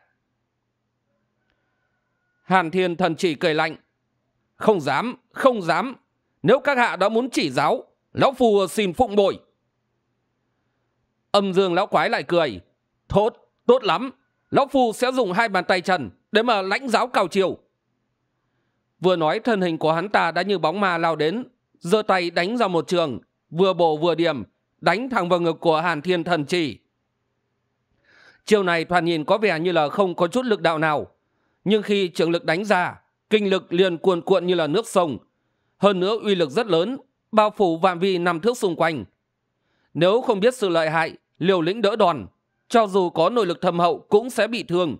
hàn thiên thần chỉ cười lạnh không dám không dám nếu các hạ đã muốn chỉ giáo lão phù xin phụng bội. âm dương lão quái lại cười thốt tốt lắm lão phù sẽ dùng hai bàn tay trần để mà lãnh giáo cao chiều vừa nói thân hình của hắn ta đã như bóng ma lao đến giơ tay đánh ra một trường vừa bổ vừa điểm đánh thẳng vào ngực của hàn thiên thần chỉ chiều này thoạt nhìn có vẻ như là không có chút lực đạo nào nhưng khi trường lực đánh ra kinh lực liền cuồn cuộn như là nước sông hơn nữa uy lực rất lớn bao phủ vạn vi nằm thước xung quanh nếu không biết sự lợi hại liều lĩnh đỡ đòn cho dù có nội lực thâm hậu cũng sẽ bị thương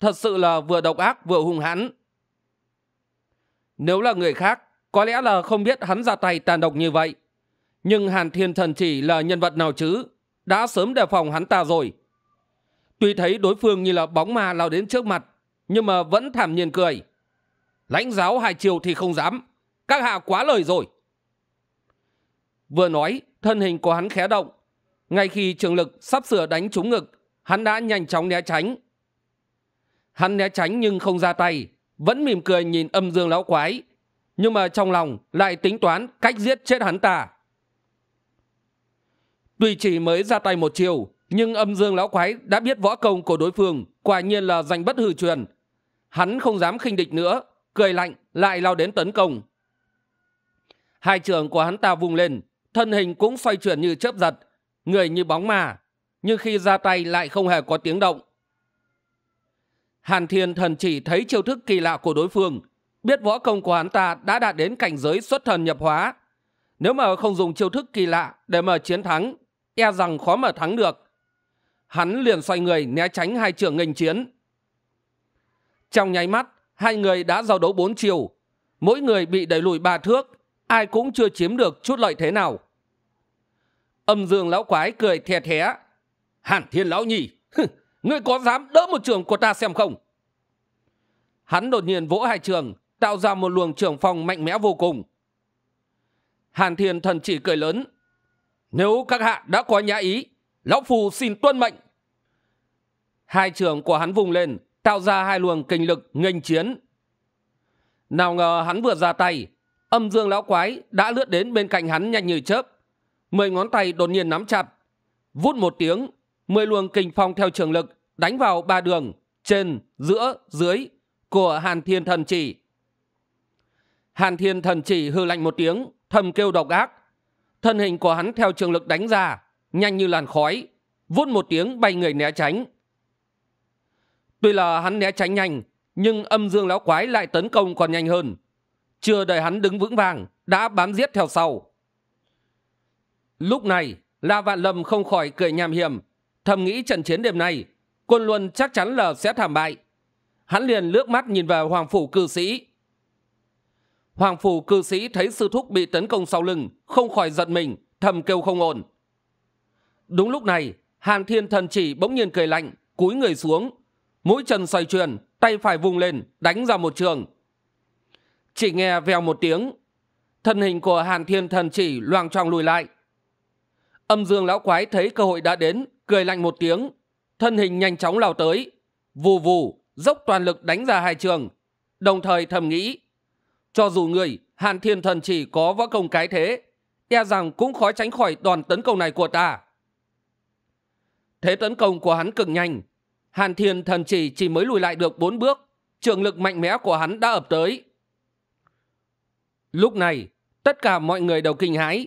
thật sự là vừa độc ác vừa hung hãn nếu là người khác có lẽ là không biết hắn ra tay tàn độc như vậy nhưng hàn thiên thần chỉ là nhân vật nào chứ đã sớm đề phòng hắn ta rồi tuy thấy đối phương như là bóng ma lao đến trước mặt nhưng mà vẫn thảm nhiên cười lãnh giáo hai chiều thì không dám các hạ quá lời rồi vừa nói thân hình của hắn khé động ngay khi trường lực sắp sửa đánh trúng ngực hắn đã nhanh chóng né tránh hắn né tránh nhưng không ra tay vẫn mỉm cười nhìn âm dương lão quái nhưng mà trong lòng lại tính toán cách giết chết hắn ta tuy chỉ mới ra tay một chiều nhưng âm dương lão quái đã biết võ công của đối phương quả nhiên là danh bất hư truyền hắn không dám khinh địch nữa cười lạnh lại lao đến tấn công hai trường của hắn ta vung lên thân hình cũng xoay chuyển như chớp giật người như bóng mà nhưng khi ra tay lại không hề có tiếng động hàn thiên thần chỉ thấy chiêu thức kỳ lạ của đối phương biết võ công của hắn ta đã đạt đến cảnh giới xuất thần nhập hóa nếu mà không dùng chiêu thức kỳ lạ để mà chiến thắng e rằng khó mà thắng được hắn liền xoay người né tránh hai trường nghênh chiến trong nháy mắt hai người đã giao đấu bốn chiều mỗi người bị đẩy lùi ba thước ai cũng chưa chiếm được chút lợi thế nào âm dương lão quái cười thè thé hàn thiên lão nhì Ngươi có dám đỡ một trường của ta xem không? Hắn đột nhiên vỗ hai trường, tạo ra một luồng trường phòng mạnh mẽ vô cùng. Hàn Thiên thần chỉ cười lớn. Nếu các hạ đã có nhã ý, lão phù xin tuân mệnh. Hai trường của hắn vùng lên, tạo ra hai luồng kinh lực nghênh chiến. Nào ngờ hắn vừa ra tay, âm dương lão quái đã lướt đến bên cạnh hắn nhanh như chớp. Mười ngón tay đột nhiên nắm chặt. Vút một tiếng, mười luồng kình phong theo trường lực đánh vào ba đường trên, giữa, dưới của Hàn Thiên Thần Chỉ. Hàn Thiên Thần Chỉ hư lạnh một tiếng, thầm kêu độc ác. Thân hình của hắn theo trường lực đánh ra, nhanh như làn khói, vút một tiếng bay người né tránh. Tuy là hắn né tránh nhanh, nhưng âm dương lão quái lại tấn công còn nhanh hơn. Chưa đợi hắn đứng vững vàng, đã bám giết theo sau. Lúc này, La Vạn Lâm không khỏi cười nham hiểm, thầm nghĩ trận chiến đêm nay quân luân chắc chắn là sẽ thảm bại hắn liền lướt mắt nhìn vào hoàng phủ cư sĩ hoàng phủ cư sĩ thấy sư thúc bị tấn công sau lưng không khỏi giận mình thầm kêu không ổn đúng lúc này hàn thiên thần chỉ bỗng nhiên cười lạnh cúi người xuống mũi chân xoay truyền tay phải vùng lên đánh ra một trường chỉ nghe vèo một tiếng thân hình của hàn thiên thần chỉ loang choang lùi lại âm dương lão quái thấy cơ hội đã đến cười lạnh một tiếng thân hình nhanh chóng lao tới vù vù dốc toàn lực đánh ra hai trường đồng thời thầm nghĩ cho dù người hàn thiên thần chỉ có võ công cái thế e rằng cũng khó tránh khỏi đòn tấn công này của ta thế tấn công của hắn cực nhanh hàn thiên thần chỉ chỉ mới lùi lại được bốn bước trường lực mạnh mẽ của hắn đã ập tới lúc này tất cả mọi người đều kinh hãi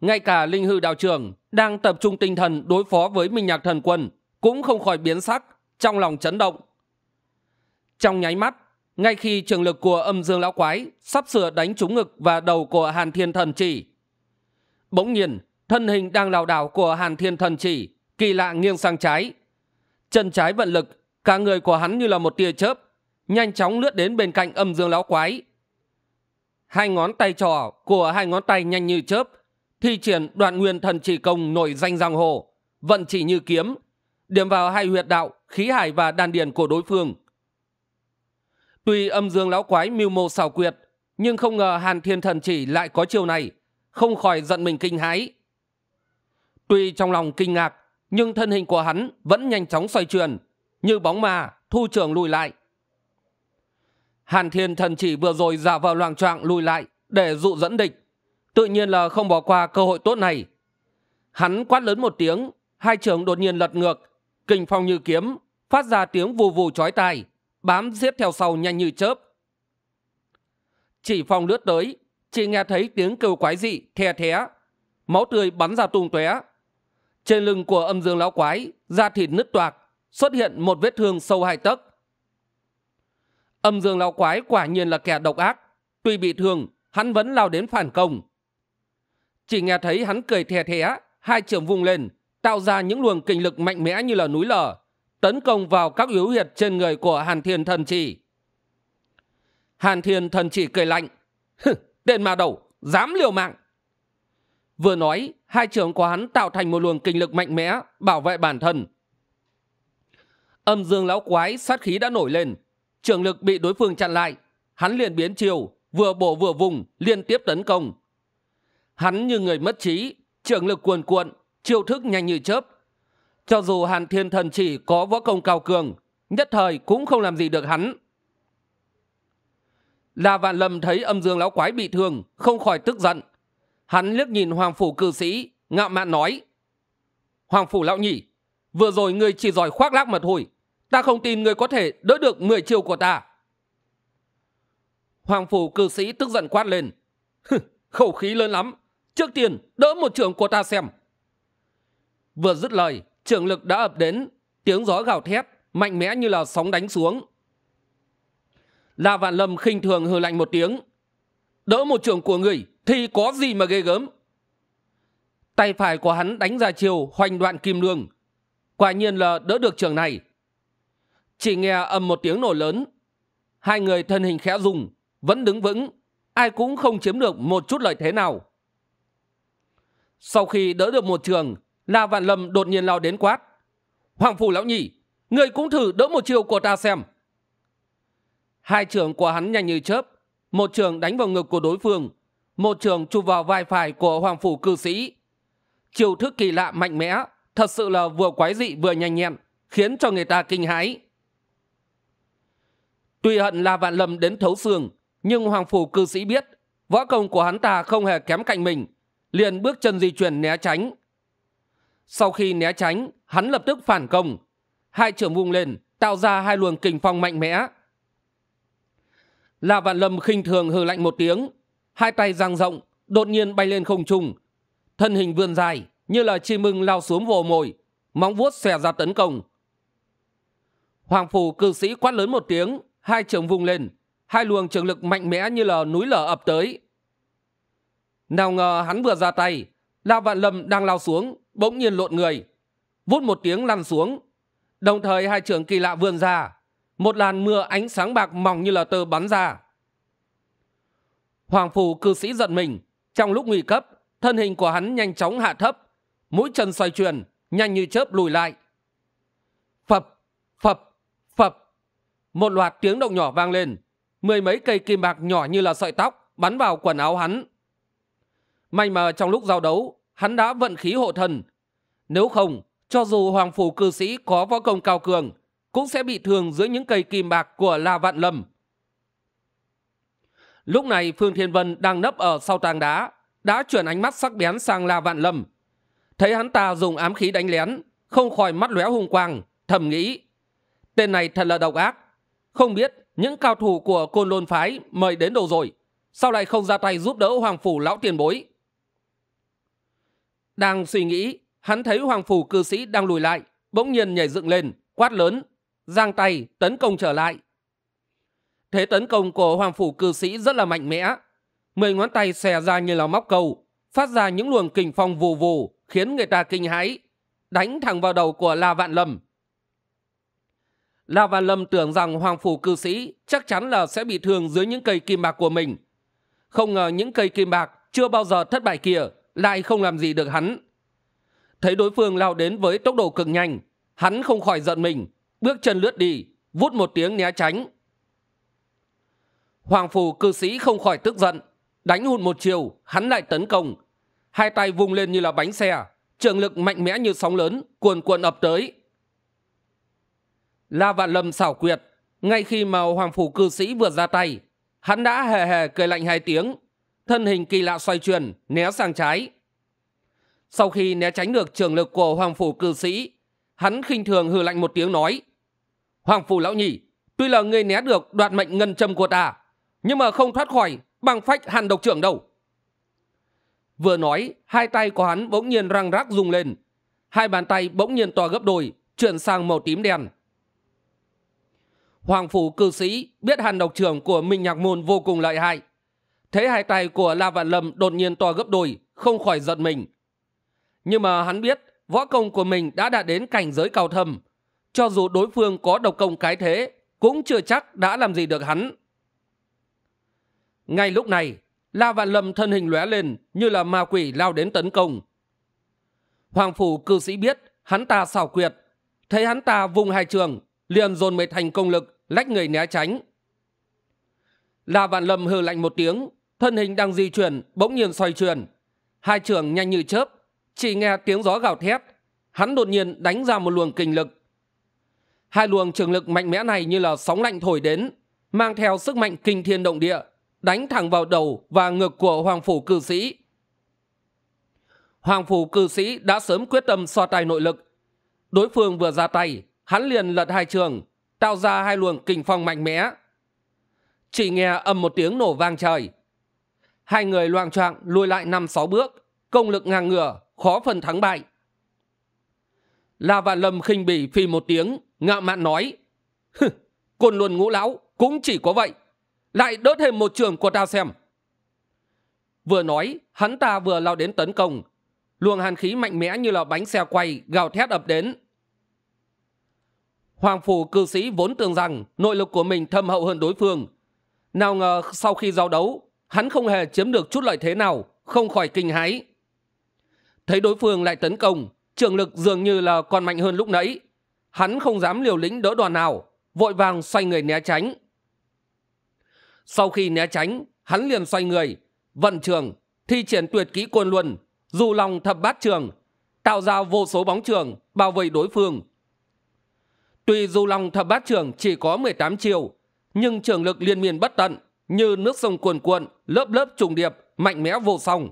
ngay cả linh hư đạo trưởng đang tập trung tinh thần đối phó với minh nhạc thần quân cũng không khỏi biến sắc trong lòng chấn động trong nháy mắt ngay khi trường lực của âm dương lão quái sắp sửa đánh trúng ngực và đầu của hàn thiên thần chỉ bỗng nhiên thân hình đang lảo đảo của hàn thiên thần chỉ kỳ lạ nghiêng sang trái chân trái vận lực cả người của hắn như là một tia chớp nhanh chóng lướt đến bên cạnh âm dương lão quái hai ngón tay trò của hai ngón tay nhanh như chớp thi triển đoạn nguyên thần chỉ công nổi danh giang hồ vận chỉ như kiếm điểm vào hai huyệt đạo khí hải và đan điền của đối phương tuy âm dương lão quái mưu mô xảo quyệt nhưng không ngờ hàn thiên thần chỉ lại có chiều này không khỏi giận mình kinh hãi tuy trong lòng kinh ngạc nhưng thân hình của hắn vẫn nhanh chóng xoay chuyển như bóng mà thu trường lùi lại hàn thiên thần chỉ vừa rồi giả vờ loàng trạng lùi lại để dụ dẫn địch tự nhiên là không bỏ qua cơ hội tốt này hắn quát lớn một tiếng hai trường đột nhiên lật ngược kình phong như kiếm phát ra tiếng vù vù chói tai bám giết theo sau nhanh như chớp chỉ phong lướt tới chỉ nghe thấy tiếng kêu quái dị the thé máu tươi bắn ra tung tóe trên lưng của âm dương lão quái da thịt nứt toạc xuất hiện một vết thương sâu hai tấc âm dương lão quái quả nhiên là kẻ độc ác tuy bị thương hắn vẫn lao đến phản công chỉ nghe thấy hắn cười thè thé hai trường vung lên tạo ra những luồng kinh lực mạnh mẽ như là núi lở tấn công vào các yếu huyệt trên người của hàn thiên thần chỉ hàn thiên thần chỉ cười lạnh tên ma đầu dám liều mạng vừa nói hai trường của hắn tạo thành một luồng kinh lực mạnh mẽ bảo vệ bản thân âm dương lão quái sát khí đã nổi lên trường lực bị đối phương chặn lại hắn liền biến chiều vừa bổ vừa vùng liên tiếp tấn công Hắn như người mất trí, trưởng lực cuồn cuộn, chiêu thức nhanh như chớp. Cho dù Hàn Thiên Thần chỉ có võ công cao cường, nhất thời cũng không làm gì được hắn. La Vạn Lâm thấy âm dương lão quái bị thương, không khỏi tức giận. Hắn liếc nhìn Hoàng Phủ cư sĩ, ngạo mạn nói. Hoàng Phủ lão nhỉ, vừa rồi người chỉ giỏi khoác lác mật hồi. Ta không tin người có thể đỡ được 10 chiêu của ta. Hoàng Phủ cư sĩ tức giận quát lên. Khẩu khí lớn lắm, Trước tiên, đỡ một trưởng của ta xem. Vừa dứt lời, trưởng lực đã ập đến, tiếng gió gào thét, mạnh mẽ như là sóng đánh xuống. La Vạn Lâm khinh thường hừ lạnh một tiếng. Đỡ một trưởng của người thì có gì mà ghê gớm. Tay phải của hắn đánh ra chiều hoành đoạn kim lương. Quả nhiên là đỡ được trưởng này. Chỉ nghe ầm một tiếng nổ lớn. Hai người thân hình khẽ dùng vẫn đứng vững. Ai cũng không chiếm được một chút lợi thế nào. Sau khi đỡ được một trường, La Vạn Lâm đột nhiên lao đến quát. Hoàng Phủ Lão Nhị, người cũng thử đỡ một chiều của ta xem. Hai trường của hắn nhanh như chớp, một trường đánh vào ngực của đối phương, một trường chụp vào vai phải của Hoàng Phủ cư sĩ. Chiều thức kỳ lạ mạnh mẽ, thật sự là vừa quái dị vừa nhanh nhẹn, khiến cho người ta kinh hãi. Tuy hận La vạn Lâm đến thấu xương, nhưng Hoàng Phủ cư sĩ biết, võ công của hắn ta không hề kém cạnh mình, liền bước chân di chuyển né tránh sau khi né tránh hắn lập tức phản công hai trưởng vung lên tạo ra hai luồng kình phong mạnh mẽ la vạn lâm khinh thường hừ lạnh một tiếng hai tay giang rộng đột nhiên bay lên không trung thân hình vươn dài như là chim mưng lao xuống vồ mồi móng vuốt xòe ra tấn công hoàng phủ cư sĩ quát lớn một tiếng hai trường vung lên hai luồng trường lực mạnh mẽ như là núi lở ập tới nào ngờ hắn vừa ra tay la vạn lâm đang lao xuống bỗng nhiên lộn người vút một tiếng lăn xuống đồng thời hai trưởng kỳ lạ vươn ra một làn mưa ánh sáng bạc mỏng như là tơ bắn ra hoàng phủ cư sĩ giận mình trong lúc nguy cấp thân hình của hắn nhanh chóng hạ thấp mũi chân xoay chuyển nhanh như chớp lùi lại phập phập phập một loạt tiếng động nhỏ vang lên mười mấy cây kim bạc nhỏ như là sợi tóc bắn vào quần áo hắn may mà trong lúc giao đấu hắn đã vận khí hộ thần nếu không cho dù hoàng phủ cư sĩ có võ công cao cường cũng sẽ bị thương dưới những cây kim bạc của la vạn lâm lúc này phương thiên vân đang nấp ở sau tàng đá đã chuyển ánh mắt sắc bén sang la vạn lâm thấy hắn ta dùng ám khí đánh lén không khỏi mắt lóe hung quang thầm nghĩ tên này thật là độc ác không biết những cao thủ của côn lôn phái mời đến đâu rồi sao lại không ra tay giúp đỡ hoàng phủ lão tiền bối đang suy nghĩ, hắn thấy hoàng phủ cư sĩ đang lùi lại, bỗng nhiên nhảy dựng lên, quát lớn, giang tay, tấn công trở lại. Thế tấn công của hoàng phủ cư sĩ rất là mạnh mẽ. Mười ngón tay xòe ra như là móc cầu, phát ra những luồng kình phong vù vù, khiến người ta kinh hãi, đánh thẳng vào đầu của La Vạn Lâm. La Vạn Lâm tưởng rằng hoàng phủ cư sĩ chắc chắn là sẽ bị thương dưới những cây kim bạc của mình. Không ngờ những cây kim bạc chưa bao giờ thất bại kia lại không làm gì được hắn thấy đối phương lao đến với tốc độ cực nhanh hắn không khỏi giận mình bước chân lướt đi vút một tiếng né tránh hoàng phủ cư sĩ không khỏi tức giận đánh hụt một chiều hắn lại tấn công hai tay vung lên như là bánh xe trường lực mạnh mẽ như sóng lớn cuồn cuộn ập tới la vạn lâm xảo quyệt ngay khi mà hoàng phủ cư sĩ vừa ra tay hắn đã hề hề cười lạnh hai tiếng thân hình kỳ lạ xoay chuyển né sang trái sau khi né tránh được trường lực của hoàng phủ cư sĩ hắn khinh thường hừ lạnh một tiếng nói hoàng phủ lão nhỉ tuy là người né được đoạt mệnh ngân châm của ta nhưng mà không thoát khỏi bằng phách hàn độc trưởng đâu vừa nói hai tay của hắn bỗng nhiên răng rác rung lên hai bàn tay bỗng nhiên to gấp đôi chuyển sang màu tím đen hoàng phủ cư sĩ biết hàn độc trưởng của minh nhạc môn vô cùng lợi hại Thế hai tay của La Vạn Lâm đột nhiên to gấp đôi, không khỏi giận mình. Nhưng mà hắn biết, võ công của mình đã đạt đến cảnh giới cao thâm. Cho dù đối phương có độc công cái thế, cũng chưa chắc đã làm gì được hắn. Ngay lúc này, La Vạn Lâm thân hình lóe lên như là ma quỷ lao đến tấn công. Hoàng phủ cư sĩ biết hắn ta xảo quyệt, thấy hắn ta vùng hai trường, liền dồn mệt thành công lực, lách người né tránh. La Vạn Lâm hừ lạnh một tiếng, thân hình đang di chuyển bỗng nhiên xoay chuyển hai trường nhanh như chớp chỉ nghe tiếng gió gào thét hắn đột nhiên đánh ra một luồng kình lực hai luồng trường lực mạnh mẽ này như là sóng lạnh thổi đến mang theo sức mạnh kinh thiên động địa đánh thẳng vào đầu và ngực của hoàng phủ cư sĩ hoàng phủ cư sĩ đã sớm quyết tâm so tài nội lực đối phương vừa ra tay hắn liền lật hai trường tạo ra hai luồng kình phong mạnh mẽ chỉ nghe âm một tiếng nổ vang trời hai người loang trạng lùi lại năm sáu bước công lực ngang ngửa khó phần thắng bại la vạn lâm khinh bỉ phì một tiếng ngạo mạn nói côn luân ngũ lão cũng chỉ có vậy lại đỡ thêm một trường của ta xem vừa nói hắn ta vừa lao đến tấn công luồng hàn khí mạnh mẽ như là bánh xe quay gào thét ập đến hoàng phủ cư sĩ vốn tưởng rằng nội lực của mình thâm hậu hơn đối phương nào ngờ sau khi giao đấu hắn không hề chiếm được chút lợi thế nào không khỏi kinh hãi thấy đối phương lại tấn công trường lực dường như là còn mạnh hơn lúc nãy hắn không dám liều lĩnh đỡ đoàn nào vội vàng xoay người né tránh sau khi né tránh hắn liền xoay người vận trường thi triển tuyệt kỹ côn luân dù lòng thập bát trường tạo ra vô số bóng trường bao vây đối phương tuy dù lòng thập bát trường chỉ có tám chiều nhưng trường lực liên miên bất tận như nước sông cuồn cuộn lớp lớp trùng điệp mạnh mẽ vô song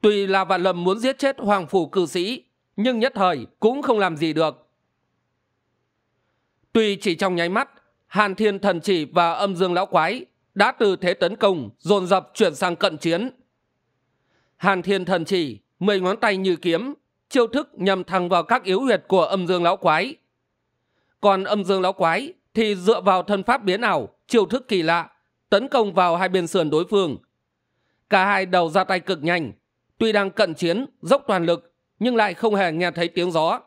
tuy là vạn lâm muốn giết chết hoàng phủ cư sĩ nhưng nhất thời cũng không làm gì được tuy chỉ trong nháy mắt hàn thiên thần chỉ và âm dương lão quái đã từ thế tấn công dồn dập chuyển sang cận chiến hàn thiên thần chỉ mười ngón tay như kiếm chiêu thức nhằm thẳng vào các yếu huyệt của âm dương lão quái còn âm dương lão quái thì dựa vào thân pháp biến ảo chiêu thức kỳ lạ tấn công vào hai bên sườn đối phương cả hai đầu ra tay cực nhanh tuy đang cận chiến dốc toàn lực nhưng lại không hề nghe thấy tiếng gió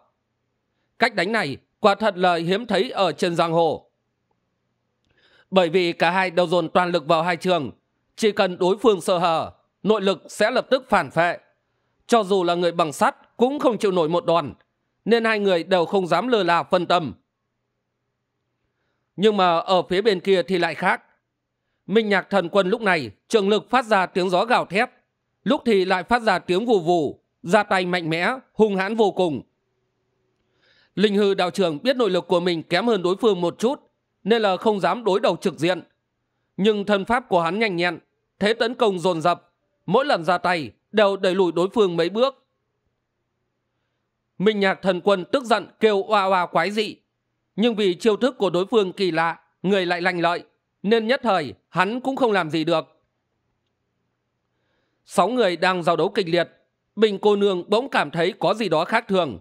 cách đánh này quả thật là hiếm thấy ở trên giang hồ bởi vì cả hai đều dồn toàn lực vào hai trường chỉ cần đối phương sơ hở nội lực sẽ lập tức phản phệ cho dù là người bằng sắt cũng không chịu nổi một đòn nên hai người đều không dám lơ là phân tâm nhưng mà ở phía bên kia thì lại khác Minh nhạc thần quân lúc này trường lực phát ra tiếng gió gào thét. Lúc thì lại phát ra tiếng vù vù, ra tay mạnh mẽ, hung hãn vô cùng. Linh hư đạo trưởng biết nội lực của mình kém hơn đối phương một chút, nên là không dám đối đầu trực diện. Nhưng thân pháp của hắn nhanh nhẹn, thế tấn công dồn dập, mỗi lần ra tay đều đẩy lùi đối phương mấy bước. Minh nhạc thần quân tức giận kêu oa oa quái dị, nhưng vì chiêu thức của đối phương kỳ lạ, người lại lành lợi nên nhất thời hắn cũng không làm gì được sáu người đang giao đấu kịch liệt bình cô nương bỗng cảm thấy có gì đó khác thường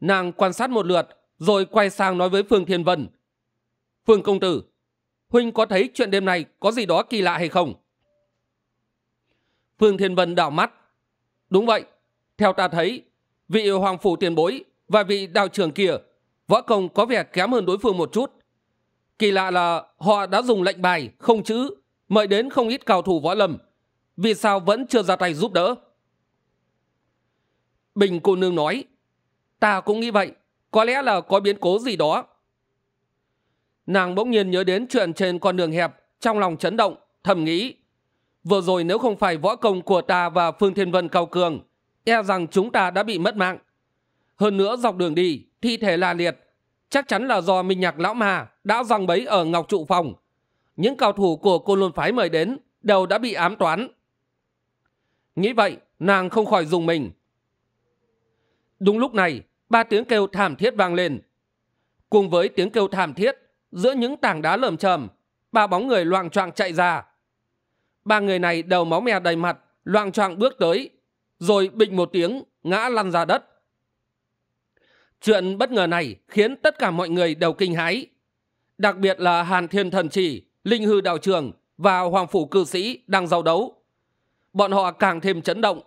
nàng quan sát một lượt rồi quay sang nói với phương thiên vân phương công tử huynh có thấy chuyện đêm này có gì đó kỳ lạ hay không phương thiên vân đảo mắt đúng vậy theo ta thấy vị hoàng phủ tiền bối và vị đào trưởng kia võ công có vẻ kém hơn đối phương một chút Kỳ lạ là họ đã dùng lệnh bài, không chữ, mời đến không ít cao thủ võ lâm. Vì sao vẫn chưa ra tay giúp đỡ? Bình cô nương nói, ta cũng nghĩ vậy, có lẽ là có biến cố gì đó. Nàng bỗng nhiên nhớ đến chuyện trên con đường hẹp, trong lòng chấn động, thầm nghĩ. Vừa rồi nếu không phải võ công của ta và Phương Thiên Vân cao cường, e rằng chúng ta đã bị mất mạng. Hơn nữa dọc đường đi, thi thể la liệt, chắc chắn là do Minh Nhạc Lão Ma đã răng bẫy ở Ngọc Trụ Phòng. Những cao thủ của cô Lôn Phái mời đến đều đã bị ám toán. Nghĩ vậy, nàng không khỏi dùng mình. Đúng lúc này, ba tiếng kêu thảm thiết vang lên. Cùng với tiếng kêu thảm thiết, giữa những tảng đá lởm chởm, ba bóng người loạng choạng chạy ra. Ba người này đầu máu me đầy mặt, loạng choạng bước tới, rồi bịnh một tiếng, ngã lăn ra đất. Chuyện bất ngờ này khiến tất cả mọi người đều kinh hãi. Đặc biệt là Hàn Thiên Thần Chỉ, Linh Hư Đạo Trường và Hoàng Phủ Cư Sĩ đang giao đấu. Bọn họ càng thêm chấn động.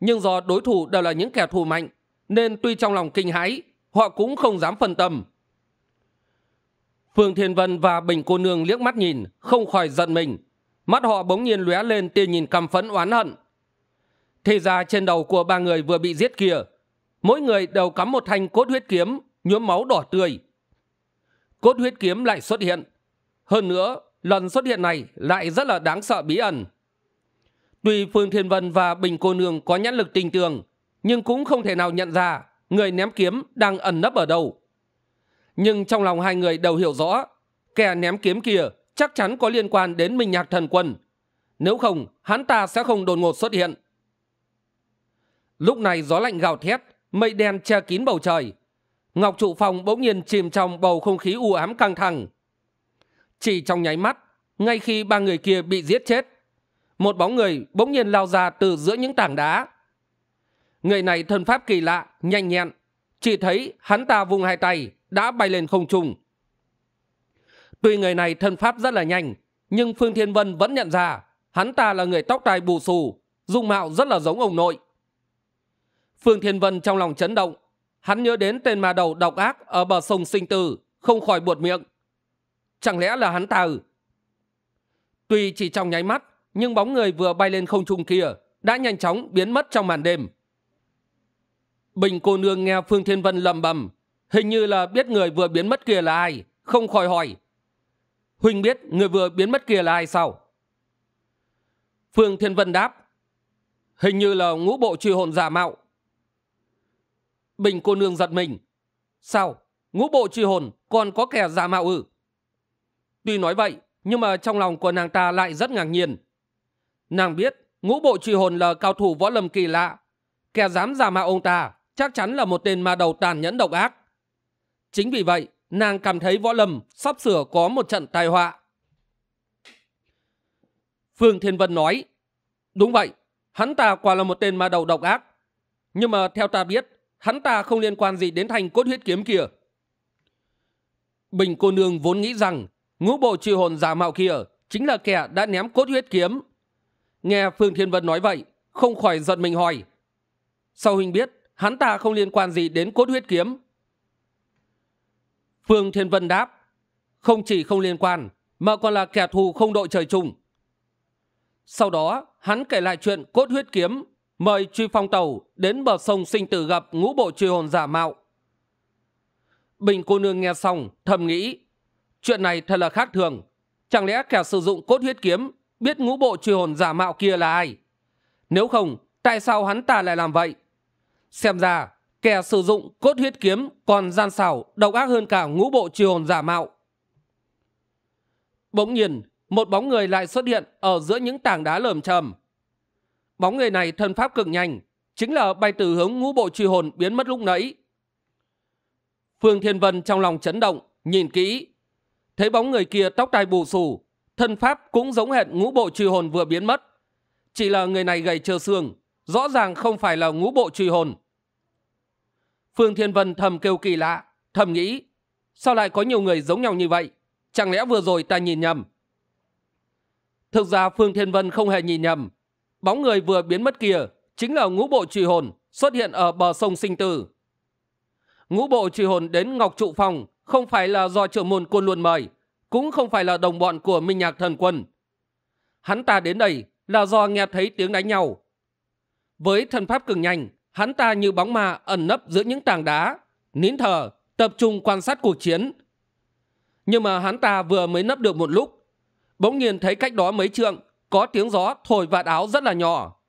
Nhưng do đối thủ đều là những kẻ thù mạnh, nên tuy trong lòng kinh hãi, họ cũng không dám phân tâm. Phương Thiên Vân và Bình Cô Nương liếc mắt nhìn, không khỏi giận mình. Mắt họ bỗng nhiên lóe lên tia nhìn căm phẫn oán hận. Thì ra trên đầu của ba người vừa bị giết kia mỗi người đều cắm một thanh cốt huyết kiếm nhuốm máu đỏ tươi cốt huyết kiếm lại xuất hiện hơn nữa lần xuất hiện này lại rất là đáng sợ bí ẩn tuy phương thiên vân và bình cô nương có nhãn lực tình tường nhưng cũng không thể nào nhận ra người ném kiếm đang ẩn nấp ở đâu nhưng trong lòng hai người đều hiểu rõ kẻ ném kiếm kia chắc chắn có liên quan đến minh nhạc thần quân nếu không hắn ta sẽ không đột ngột xuất hiện lúc này gió lạnh gào thét mây đen che kín bầu trời ngọc trụ phòng bỗng nhiên chìm trong bầu không khí u ám căng thẳng chỉ trong nháy mắt ngay khi ba người kia bị giết chết một bóng người bỗng nhiên lao ra từ giữa những tảng đá người này thân pháp kỳ lạ nhanh nhẹn chỉ thấy hắn ta vung hai tay đã bay lên không trung tuy người này thân pháp rất là nhanh nhưng phương thiên vân vẫn nhận ra hắn ta là người tóc tai bù xù dung mạo rất là giống ông nội Phương Thiên Vân trong lòng chấn động. Hắn nhớ đến tên ma đầu độc ác ở bờ sông sinh tử, không khỏi buột miệng. Chẳng lẽ là hắn ta Tuy chỉ trong nháy mắt, nhưng bóng người vừa bay lên không trung kia đã nhanh chóng biến mất trong màn đêm. Bình cô nương nghe Phương Thiên Vân lầm bầm, hình như là biết người vừa biến mất kia là ai, không khỏi hỏi. Huynh biết người vừa biến mất kia là ai sao? Phương Thiên Vân đáp, hình như là ngũ bộ truy hồn giả mạo. Bình cô nương giật mình. Sao? Ngũ bộ truy hồn còn có kẻ giả mạo ư? Tuy nói vậy, nhưng mà trong lòng của nàng ta lại rất ngạc nhiên. Nàng biết, ngũ bộ truy hồn là cao thủ võ lâm kỳ lạ. Kẻ dám giả mạo ông ta chắc chắn là một tên ma đầu tàn nhẫn độc ác. Chính vì vậy, nàng cảm thấy võ lâm sắp sửa có một trận tai họa. Phương Thiên Vân nói, đúng vậy, hắn ta quả là một tên ma đầu độc ác. Nhưng mà theo ta biết, hắn ta không liên quan gì đến thanh cốt huyết kiếm kia bình cô nương vốn nghĩ rằng ngũ bộ trừ hồn giả mạo kia chính là kẻ đã ném cốt huyết kiếm nghe phương thiên vân nói vậy không khỏi giận mình hỏi sau huynh biết hắn ta không liên quan gì đến cốt huyết kiếm phương thiên vân đáp không chỉ không liên quan mà còn là kẻ thù không đội trời chung sau đó hắn kể lại chuyện cốt huyết kiếm mời truy phong tàu đến bờ sông sinh tử gặp ngũ bộ truy hồn giả mạo bình cô nương nghe xong thầm nghĩ chuyện này thật là khác thường chẳng lẽ kẻ sử dụng cốt huyết kiếm biết ngũ bộ truy hồn giả mạo kia là ai nếu không tại sao hắn ta lại làm vậy xem ra kẻ sử dụng cốt huyết kiếm còn gian xảo độc ác hơn cả ngũ bộ truy hồn giả mạo bỗng nhiên một bóng người lại xuất hiện ở giữa những tảng đá lởm chởm Bóng người này thân pháp cực nhanh, chính là bay từ hướng ngũ bộ truy hồn biến mất lúc nãy. Phương Thiên Vân trong lòng chấn động, nhìn kỹ. Thấy bóng người kia tóc tai bù xù, thân pháp cũng giống hệt ngũ bộ truy hồn vừa biến mất. Chỉ là người này gầy trơ xương, rõ ràng không phải là ngũ bộ truy hồn. Phương Thiên Vân thầm kêu kỳ lạ, thầm nghĩ, sao lại có nhiều người giống nhau như vậy? Chẳng lẽ vừa rồi ta nhìn nhầm? Thực ra Phương Thiên Vân không hề nhìn nhầm, bóng người vừa biến mất kia chính là ngũ bộ trì hồn xuất hiện ở bờ sông sinh tử ngũ bộ trì hồn đến ngọc trụ phòng không phải là do trưởng môn côn luân mời cũng không phải là đồng bọn của minh nhạc thần quân hắn ta đến đây là do nghe thấy tiếng đánh nhau với thần pháp cường nhanh hắn ta như bóng ma ẩn nấp giữa những tảng đá nín thở tập trung quan sát cuộc chiến nhưng mà hắn ta vừa mới nấp được một lúc bỗng nhiên thấy cách đó mấy trượng có tiếng gió thổi vạt áo rất là nhỏ.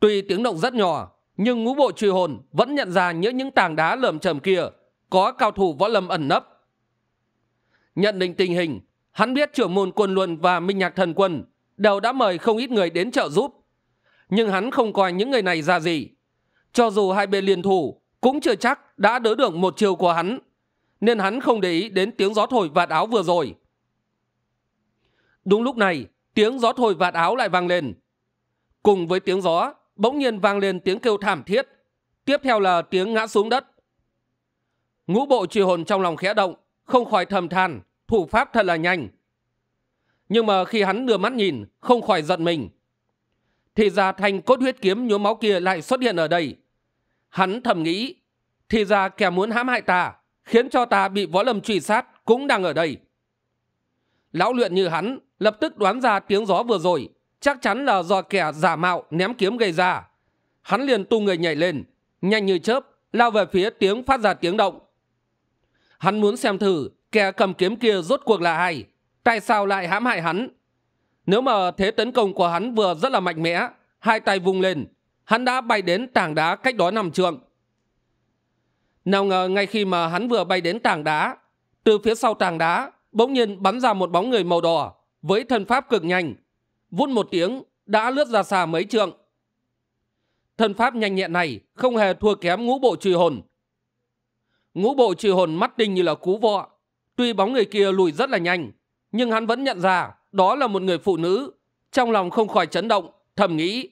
Tuy tiếng động rất nhỏ, nhưng ngũ bộ truy hồn vẫn nhận ra những những tảng đá lởm chởm kia có cao thủ võ lâm ẩn nấp. Nhận định tình hình, hắn biết trưởng môn quân luân và minh nhạc thần quân đều đã mời không ít người đến trợ giúp. Nhưng hắn không coi những người này ra gì. Cho dù hai bên liên thủ, cũng chưa chắc đã đỡ được một chiều của hắn. Nên hắn không để ý đến tiếng gió thổi vạt áo vừa rồi. Đúng lúc này, tiếng gió thổi vạt áo lại vang lên cùng với tiếng gió bỗng nhiên vang lên tiếng kêu thảm thiết tiếp theo là tiếng ngã xuống đất ngũ bộ trì hồn trong lòng khẽ động không khỏi thầm than thủ pháp thật là nhanh nhưng mà khi hắn đưa mắt nhìn không khỏi giận mình thì ra thanh cốt huyết kiếm nhuốm máu kia lại xuất hiện ở đây hắn thầm nghĩ thì ra kẻ muốn hãm hại ta khiến cho ta bị võ lâm truy sát cũng đang ở đây lão luyện như hắn lập tức đoán ra tiếng gió vừa rồi chắc chắn là do kẻ giả mạo ném kiếm gây ra hắn liền tu người nhảy lên nhanh như chớp lao về phía tiếng phát ra tiếng động hắn muốn xem thử kẻ cầm kiếm kia rốt cuộc là ai tại sao lại hãm hại hắn nếu mà thế tấn công của hắn vừa rất là mạnh mẽ hai tay vung lên hắn đã bay đến tảng đá cách đó nằm trượng nào ngờ ngay khi mà hắn vừa bay đến tảng đá từ phía sau tảng đá bỗng nhiên bắn ra một bóng người màu đỏ với thân pháp cực nhanh. Vút một tiếng, đã lướt ra xa mấy trượng. Thân pháp nhanh nhẹn này không hề thua kém ngũ bộ trừ hồn. Ngũ bộ trừ hồn mắt đinh như là cú vọ. Tuy bóng người kia lùi rất là nhanh, nhưng hắn vẫn nhận ra đó là một người phụ nữ. Trong lòng không khỏi chấn động, thầm nghĩ.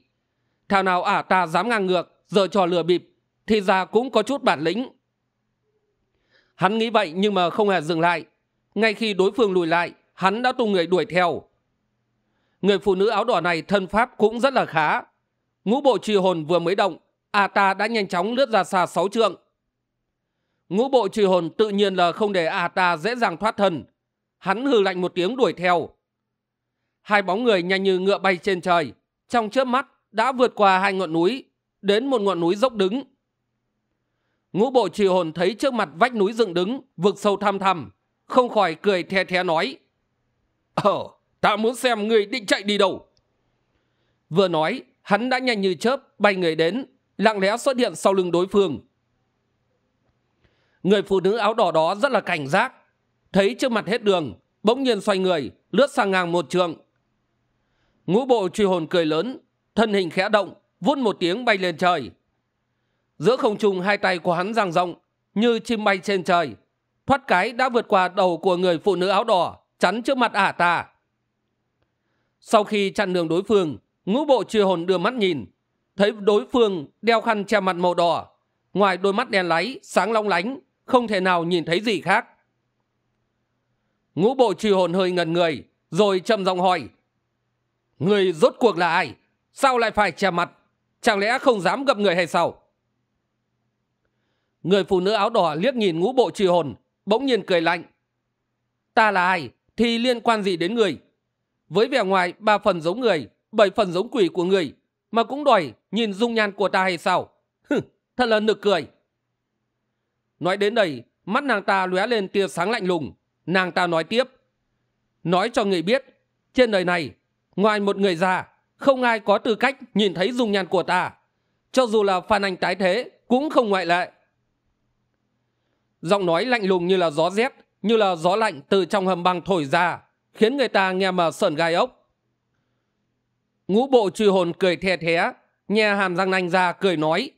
Thảo nào ả ta dám ngang ngược, giờ trò lừa bịp, thì ra cũng có chút bản lĩnh. Hắn nghĩ vậy nhưng mà không hề dừng lại, ngay khi đối phương lùi lại hắn đã tung người đuổi theo người phụ nữ áo đỏ này thân pháp cũng rất là khá ngũ bộ trì hồn vừa mới động a ta đã nhanh chóng lướt ra xa sáu trượng ngũ bộ trì hồn tự nhiên là không để a ta dễ dàng thoát thân hắn hừ lạnh một tiếng đuổi theo hai bóng người nhanh như ngựa bay trên trời trong chớp mắt đã vượt qua hai ngọn núi đến một ngọn núi dốc đứng ngũ bộ trì hồn thấy trước mặt vách núi dựng đứng vực sâu thăm thẳm không khỏi cười the thé nói Ờ, ta muốn xem người định chạy đi đâu. Vừa nói, hắn đã nhanh như chớp bay người đến, lặng lẽ xuất hiện sau lưng đối phương. Người phụ nữ áo đỏ đó rất là cảnh giác. Thấy trước mặt hết đường, bỗng nhiên xoay người, lướt sang ngang một trường. Ngũ bộ truy hồn cười lớn, thân hình khẽ động, vút một tiếng bay lên trời. Giữa không trung hai tay của hắn giang rộng, như chim bay trên trời, thoát cái đã vượt qua đầu của người phụ nữ áo đỏ chắn trước mặt ả ta sau khi chặn đường đối phương ngũ bộ chưa hồn đưa mắt nhìn thấy đối phương đeo khăn che mặt màu đỏ ngoài đôi mắt đen láy sáng long lánh không thể nào nhìn thấy gì khác ngũ bộ trì hồn hơi ngần người rồi chậm giọng hỏi người rốt cuộc là ai sao lại phải che mặt chẳng lẽ không dám gặp người hay sao người phụ nữ áo đỏ liếc nhìn ngũ bộ trì hồn bỗng nhiên cười lạnh ta là ai thì liên quan gì đến người với vẻ ngoài ba phần giống người bảy phần giống quỷ của người mà cũng đòi nhìn dung nhan của ta hay sao thật là nực cười nói đến đây mắt nàng ta lóe lên tia sáng lạnh lùng nàng ta nói tiếp nói cho người biết trên đời này ngoài một người già không ai có tư cách nhìn thấy dung nhan của ta cho dù là phan anh tái thế cũng không ngoại lệ giọng nói lạnh lùng như là gió rét như là gió lạnh từ trong hầm băng thổi ra khiến người ta nghe mà sởn gai ốc ngũ bộ truy hồn cười the thé nghe hàm răng nanh ra cười nói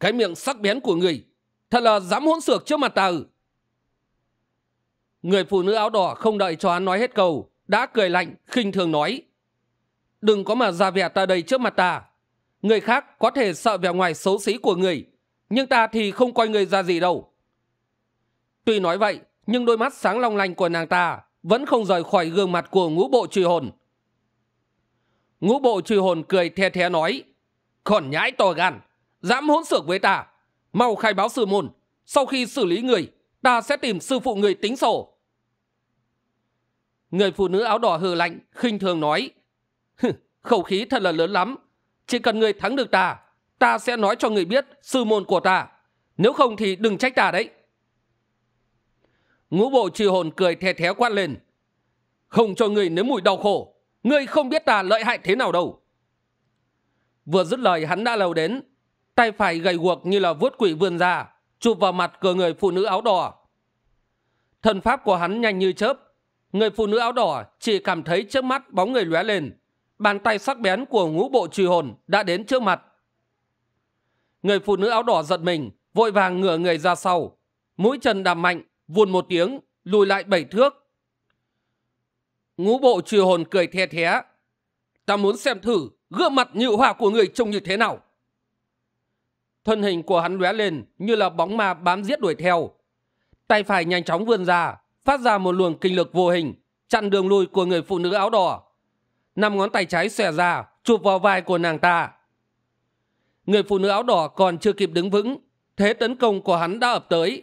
cái miệng sắc bén của người thật là dám hỗn xược trước mặt ta ừ người phụ nữ áo đỏ không đợi cho hắn nói hết câu đã cười lạnh khinh thường nói đừng có mà ra vẻ ta đây trước mặt ta người khác có thể sợ vẻ ngoài xấu xí của người nhưng ta thì không coi người ra gì đâu Tuy nói vậy, nhưng đôi mắt sáng long lanh của nàng ta vẫn không rời khỏi gương mặt của ngũ bộ truy hồn. Ngũ bộ truy hồn cười the thé nói, còn nhãi to gan, dám hỗn xược với ta, mau khai báo sư môn, sau khi xử lý người, ta sẽ tìm sư phụ người tính sổ. Người phụ nữ áo đỏ hừ lạnh, khinh thường nói, khẩu khí thật là lớn lắm, chỉ cần người thắng được ta, ta sẽ nói cho người biết sư môn của ta, nếu không thì đừng trách ta đấy ngũ bộ trừ hồn cười thè thé quát lên không cho người nếm mùi đau khổ ngươi không biết ta lợi hại thế nào đâu vừa dứt lời hắn đã lầu đến tay phải gầy guộc như là vuốt quỷ vườn già chụp vào mặt cửa người phụ nữ áo đỏ thân pháp của hắn nhanh như chớp người phụ nữ áo đỏ chỉ cảm thấy trước mắt bóng người lóe lên bàn tay sắc bén của ngũ bộ truy hồn đã đến trước mặt người phụ nữ áo đỏ giật mình vội vàng ngửa người ra sau mũi chân đạp mạnh vùn một tiếng, lùi lại bảy thước. Ngũ bộ trừ hồn cười the thé. Ta muốn xem thử gương mặt nhự hỏa của người trông như thế nào. Thân hình của hắn lóe lên như là bóng ma bám giết đuổi theo. Tay phải nhanh chóng vươn ra, phát ra một luồng kinh lực vô hình, chặn đường lùi của người phụ nữ áo đỏ. Năm ngón tay trái xòe ra, chụp vào vai của nàng ta. Người phụ nữ áo đỏ còn chưa kịp đứng vững, thế tấn công của hắn đã ập tới.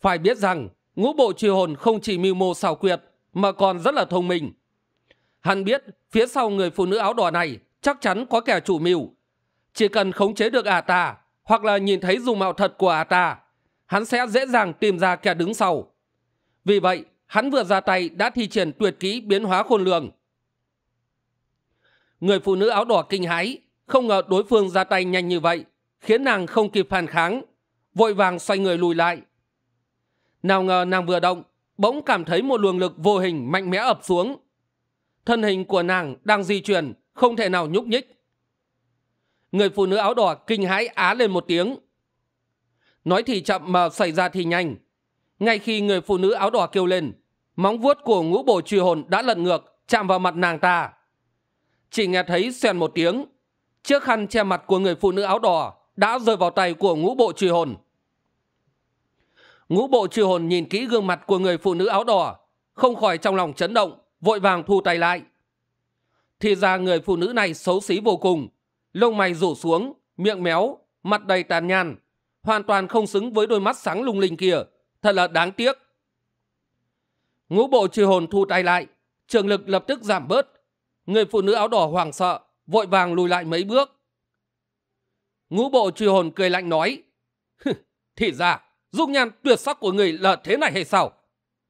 Phải biết rằng ngũ bộ truy hồn không chỉ mưu mô xảo quyệt mà còn rất là thông minh. Hắn biết phía sau người phụ nữ áo đỏ này chắc chắn có kẻ chủ mưu. Chỉ cần khống chế được ả à ta hoặc là nhìn thấy dùng mạo thật của ả à ta hắn sẽ dễ dàng tìm ra kẻ đứng sau. Vì vậy hắn vừa ra tay đã thi triển tuyệt kỹ biến hóa khôn lường. Người phụ nữ áo đỏ kinh hãi không ngờ đối phương ra tay nhanh như vậy khiến nàng không kịp phản kháng vội vàng xoay người lùi lại nào ngờ nàng vừa động bỗng cảm thấy một luồng lực vô hình mạnh mẽ ập xuống thân hình của nàng đang di chuyển không thể nào nhúc nhích người phụ nữ áo đỏ kinh hãi á lên một tiếng nói thì chậm mà xảy ra thì nhanh ngay khi người phụ nữ áo đỏ kêu lên móng vuốt của ngũ bổ truy hồn đã lật ngược chạm vào mặt nàng ta chỉ nghe thấy xèn một tiếng chiếc khăn che mặt của người phụ nữ áo đỏ đã rơi vào tay của ngũ bộ truy hồn ngũ bộ trừ hồn nhìn kỹ gương mặt của người phụ nữ áo đỏ không khỏi trong lòng chấn động vội vàng thu tay lại thì ra người phụ nữ này xấu xí vô cùng lông mày rủ xuống miệng méo mặt đầy tàn nhàn hoàn toàn không xứng với đôi mắt sáng lung linh kia thật là đáng tiếc ngũ bộ trừ hồn thu tay lại trường lực lập tức giảm bớt người phụ nữ áo đỏ hoảng sợ vội vàng lùi lại mấy bước ngũ bộ trừ hồn cười lạnh nói thì ra dung nhan tuyệt sắc của người là thế này hay sao?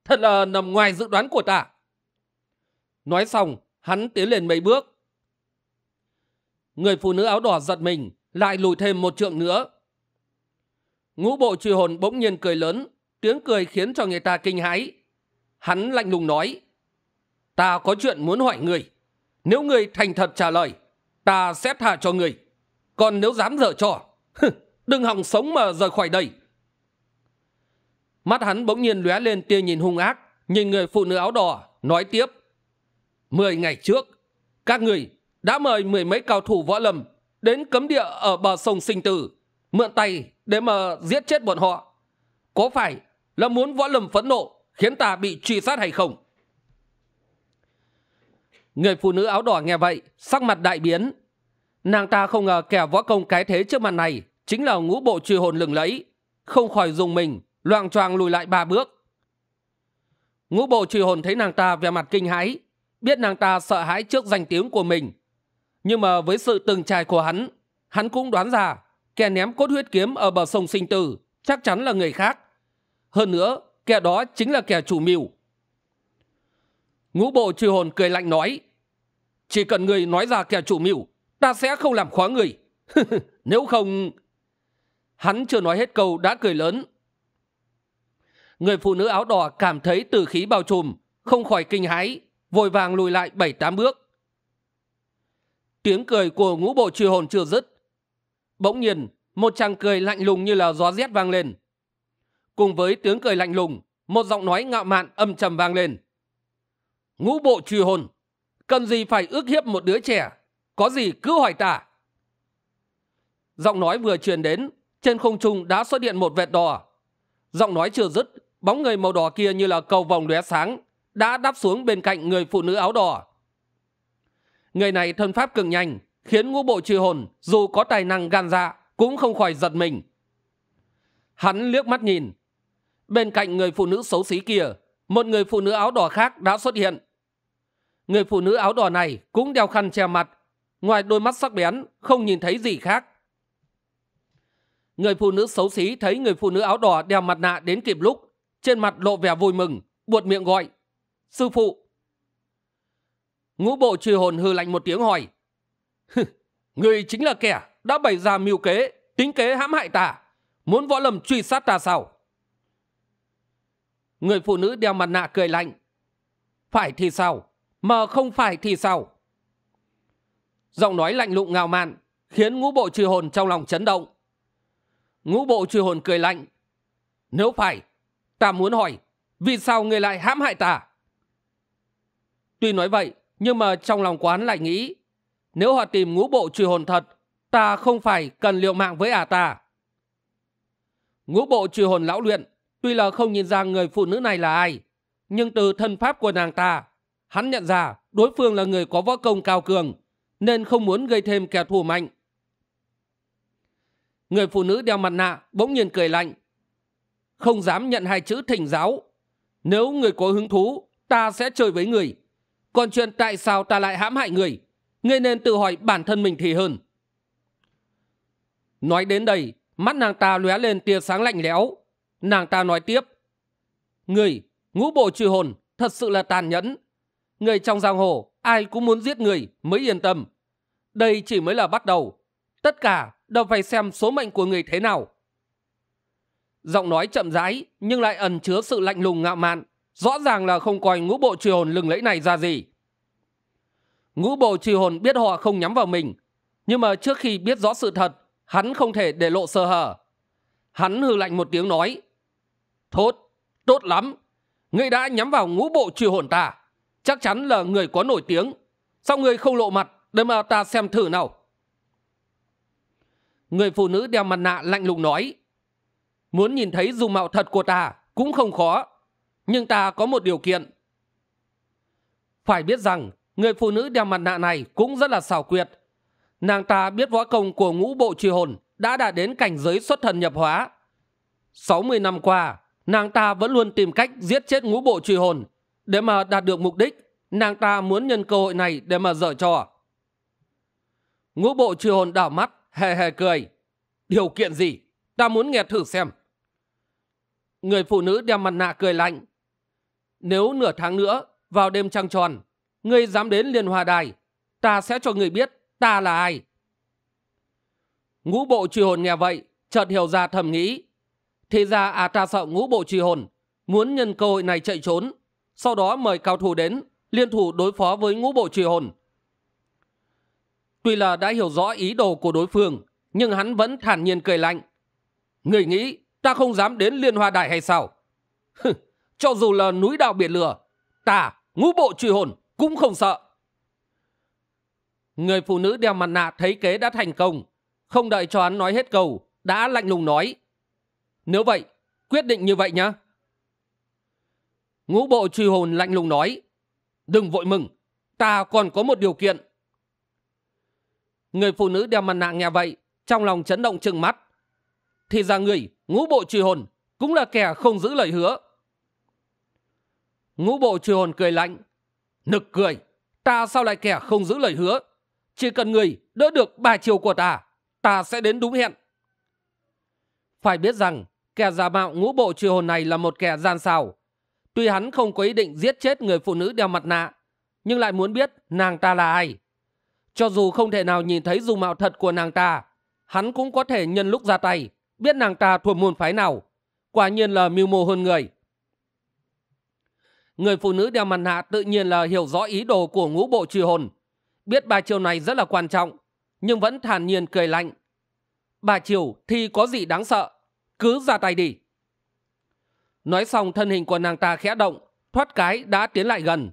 Thật là nằm ngoài dự đoán của ta. Nói xong, hắn tiến lên mấy bước. Người phụ nữ áo đỏ giật mình, lại lùi thêm một trượng nữa. Ngũ bộ truy hồn bỗng nhiên cười lớn, tiếng cười khiến cho người ta kinh hãi. Hắn lạnh lùng nói, ta có chuyện muốn hỏi người. Nếu người thành thật trả lời, ta sẽ thả cho người. Còn nếu dám dở trò, đừng hòng sống mà rời khỏi đây mắt hắn bỗng nhiên lóe lên tia nhìn hung ác nhìn người phụ nữ áo đỏ nói tiếp mười ngày trước các người đã mời mười mấy cao thủ võ lâm đến cấm địa ở bờ sông sinh tử mượn tay để mà giết chết bọn họ có phải là muốn võ lâm phẫn nộ khiến ta bị truy sát hay không người phụ nữ áo đỏ nghe vậy sắc mặt đại biến nàng ta không ngờ kẻ võ công cái thế trước mặt này chính là ngũ bộ truy hồn lừng lẫy không khỏi dùng mình loạng choạng lùi lại ba bước ngũ bộ truy hồn thấy nàng ta vẻ mặt kinh hãi biết nàng ta sợ hãi trước danh tiếng của mình nhưng mà với sự từng trải của hắn hắn cũng đoán ra kẻ ném cốt huyết kiếm ở bờ sông sinh tử chắc chắn là người khác hơn nữa kẻ đó chính là kẻ chủ mưu ngũ bộ truy hồn cười lạnh nói chỉ cần người nói ra kẻ chủ mưu ta sẽ không làm khó người nếu không hắn chưa nói hết câu đã cười lớn người phụ nữ áo đỏ cảm thấy từ khí bao trùm không khỏi kinh hãi vội vàng lùi lại bảy tám bước tiếng cười của ngũ bộ truy hồn chưa dứt bỗng nhiên một chàng cười lạnh lùng như là gió rét vang lên cùng với tiếng cười lạnh lùng một giọng nói ngạo mạn âm trầm vang lên ngũ bộ truy hồn cần gì phải ước hiếp một đứa trẻ có gì cứ hỏi ta giọng nói vừa truyền đến trên không trung đã xuất hiện một vệt đỏ giọng nói chưa dứt bóng người màu đỏ kia như là cầu vòng lóe sáng đã đáp xuống bên cạnh người phụ nữ áo đỏ người này thân pháp cực nhanh khiến ngũ bộ trừ hồn dù có tài năng gan dạ cũng không khỏi giật mình hắn liếc mắt nhìn bên cạnh người phụ nữ xấu xí kia một người phụ nữ áo đỏ khác đã xuất hiện người phụ nữ áo đỏ này cũng đeo khăn che mặt ngoài đôi mắt sắc bén không nhìn thấy gì khác người phụ nữ xấu xí thấy người phụ nữ áo đỏ đeo mặt nạ đến kịp lúc trên mặt lộ vẻ vui mừng, buột miệng gọi. Sư phụ! Ngũ bộ trừ hồn hư lạnh một tiếng hỏi. Người chính là kẻ đã bày ra mưu kế, tính kế hãm hại ta. Muốn võ lâm truy sát ta sao? Người phụ nữ đeo mặt nạ cười lạnh. Phải thì sao? Mà không phải thì sao? Giọng nói lạnh lụng ngào mạn khiến ngũ bộ trừ hồn trong lòng chấn động. Ngũ bộ trừ hồn cười lạnh. Nếu phải, ta muốn hỏi vì sao người lại hãm hại ta tuy nói vậy nhưng mà trong lòng quán lại nghĩ nếu họ tìm ngũ bộ truy hồn thật ta không phải cần liệu mạng với ả à ta ngũ bộ truy hồn lão luyện tuy là không nhìn ra người phụ nữ này là ai nhưng từ thân pháp của nàng ta hắn nhận ra đối phương là người có võ công cao cường nên không muốn gây thêm kẻ thù mạnh người phụ nữ đeo mặt nạ bỗng nhiên cười lạnh không dám nhận hai chữ thỉnh giáo nếu người có hứng thú ta sẽ chơi với người còn chuyện tại sao ta lại hãm hại người người nên tự hỏi bản thân mình thì hơn nói đến đây mắt nàng ta lóe lên tia sáng lạnh lẽo nàng ta nói tiếp người ngũ bộ trừ hồn thật sự là tàn nhẫn người trong giang hồ ai cũng muốn giết người mới yên tâm đây chỉ mới là bắt đầu tất cả đều phải xem số mệnh của người thế nào giọng nói chậm rãi nhưng lại ẩn chứa sự lạnh lùng ngạo mạn rõ ràng là không coi ngũ bộ truy hồn lừng lẫy này ra gì ngũ bộ truy hồn biết họ không nhắm vào mình nhưng mà trước khi biết rõ sự thật hắn không thể để lộ sơ hở hắn hư lạnh một tiếng nói thốt tốt lắm ngươi đã nhắm vào ngũ bộ truy hồn ta chắc chắn là người có nổi tiếng sao ngươi không lộ mặt để mà ta xem thử nào người phụ nữ đeo mặt nạ lạnh lùng nói Muốn nhìn thấy dung mạo thật của ta cũng không khó. Nhưng ta có một điều kiện. Phải biết rằng, người phụ nữ đeo mặt nạ này cũng rất là xảo quyệt. Nàng ta biết võ công của ngũ bộ truy hồn đã đạt đến cảnh giới xuất thần nhập hóa. sáu mươi năm qua, nàng ta vẫn luôn tìm cách giết chết ngũ bộ truy hồn. Để mà đạt được mục đích, nàng ta muốn nhân cơ hội này để mà dở trò. Ngũ bộ truy hồn đảo mắt, hề hề cười. Điều kiện gì? Ta muốn nghe thử xem người phụ nữ đeo mặt nạ cười lạnh nếu nửa tháng nữa vào đêm trăng tròn ngươi dám đến liên hòa đài ta sẽ cho người biết ta là ai ngũ bộ truy hồn nghe vậy chợt hiểu ra thầm nghĩ thì ra à ta sợ ngũ bộ truy hồn muốn nhân cơ hội này chạy trốn sau đó mời cao thủ đến liên thủ đối phó với ngũ bộ truy hồn tuy là đã hiểu rõ ý đồ của đối phương nhưng hắn vẫn thản nhiên cười lạnh người nghĩ ta không dám đến liên hoa đại hay sao cho dù là núi đạo biển lửa ta ngũ bộ truy hồn cũng không sợ người phụ nữ đeo mặt nạ thấy kế đã thành công không đợi cho hắn nói hết câu đã lạnh lùng nói nếu vậy quyết định như vậy nhá ngũ bộ truy hồn lạnh lùng nói đừng vội mừng ta còn có một điều kiện người phụ nữ đeo mặt nạ nghe vậy trong lòng chấn động trừng mắt thì ra người ngũ bộ truy hồn cũng là kẻ không giữ lời hứa ngũ bộ truy hồn cười lạnh nực cười ta sao lại kẻ không giữ lời hứa chỉ cần người đỡ được ba chiều của ta ta sẽ đến đúng hẹn phải biết rằng kẻ giả mạo ngũ bộ truy hồn này là một kẻ gian xào tuy hắn không có ý định giết chết người phụ nữ đeo mặt nạ nhưng lại muốn biết nàng ta là ai cho dù không thể nào nhìn thấy dù mạo thật của nàng ta hắn cũng có thể nhân lúc ra tay biết nàng ta thuộc môn phái nào. Quả nhiên là mưu mô hơn người. Người phụ nữ đeo mặt nạ tự nhiên là hiểu rõ ý đồ của ngũ bộ trừ hồn. Biết bà chiều này rất là quan trọng, nhưng vẫn thản nhiên cười lạnh. Bà chiều thì có gì đáng sợ, cứ ra tay đi. Nói xong thân hình của nàng ta khẽ động, thoát cái đã tiến lại gần.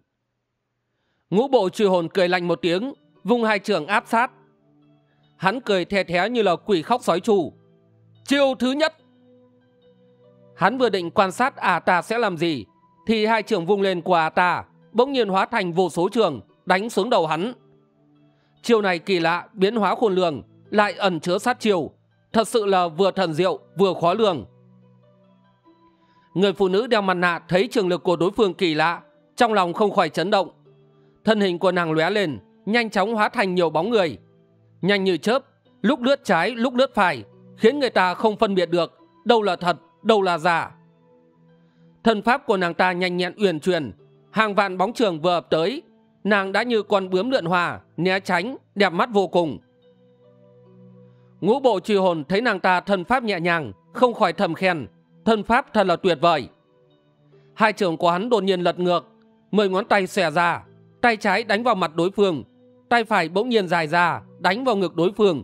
Ngũ bộ trừ hồn cười lạnh một tiếng, vùng hai trường áp sát. Hắn cười the thé như là quỷ khóc sói trù, Chiêu thứ nhất. Hắn vừa định quan sát à ta sẽ làm gì thì hai trường vung lên của à ta bỗng nhiên hóa thành vô số trường đánh xuống đầu hắn. Chiêu này kỳ lạ, biến hóa khôn lường, lại ẩn chứa sát chiều Thật sự là vừa thần diệu, vừa khó lường. Người phụ nữ đeo mặt nạ thấy trường lực của đối phương kỳ lạ, trong lòng không khỏi chấn động. Thân hình của nàng lóe lên, nhanh chóng hóa thành nhiều bóng người. Nhanh như chớp, lúc lướt trái, lúc lướt phải, khiến người ta không phân biệt được đâu là thật đâu là giả thân pháp của nàng ta nhanh nhẹn uyển chuyển hàng vạn bóng trường vừa ập tới nàng đã như con bướm lượn hòa né tránh đẹp mắt vô cùng ngũ bộ truy hồn thấy nàng ta thân pháp nhẹ nhàng không khỏi thầm khen thân pháp thật là tuyệt vời hai trường của hắn đột nhiên lật ngược mười ngón tay xòe ra tay trái đánh vào mặt đối phương tay phải bỗng nhiên dài ra đánh vào ngực đối phương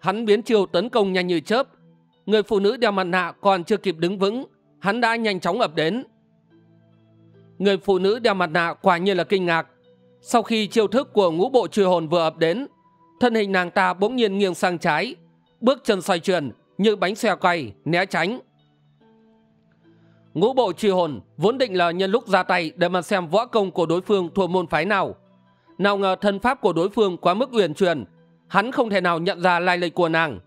Hắn biến chiều tấn công nhanh như chớp. Người phụ nữ đeo mặt nạ còn chưa kịp đứng vững. Hắn đã nhanh chóng ập đến. Người phụ nữ đeo mặt nạ quả nhiên là kinh ngạc. Sau khi chiêu thức của ngũ bộ truy hồn vừa ập đến, thân hình nàng ta bỗng nhiên nghiêng sang trái. Bước chân xoay chuyển như bánh xe quay, né tránh. Ngũ bộ truy hồn vốn định là nhân lúc ra tay để mà xem võ công của đối phương thuộc môn phái nào. Nào ngờ thân pháp của đối phương quá mức uyển chuyển hắn không thể nào nhận ra lai lịch của nàng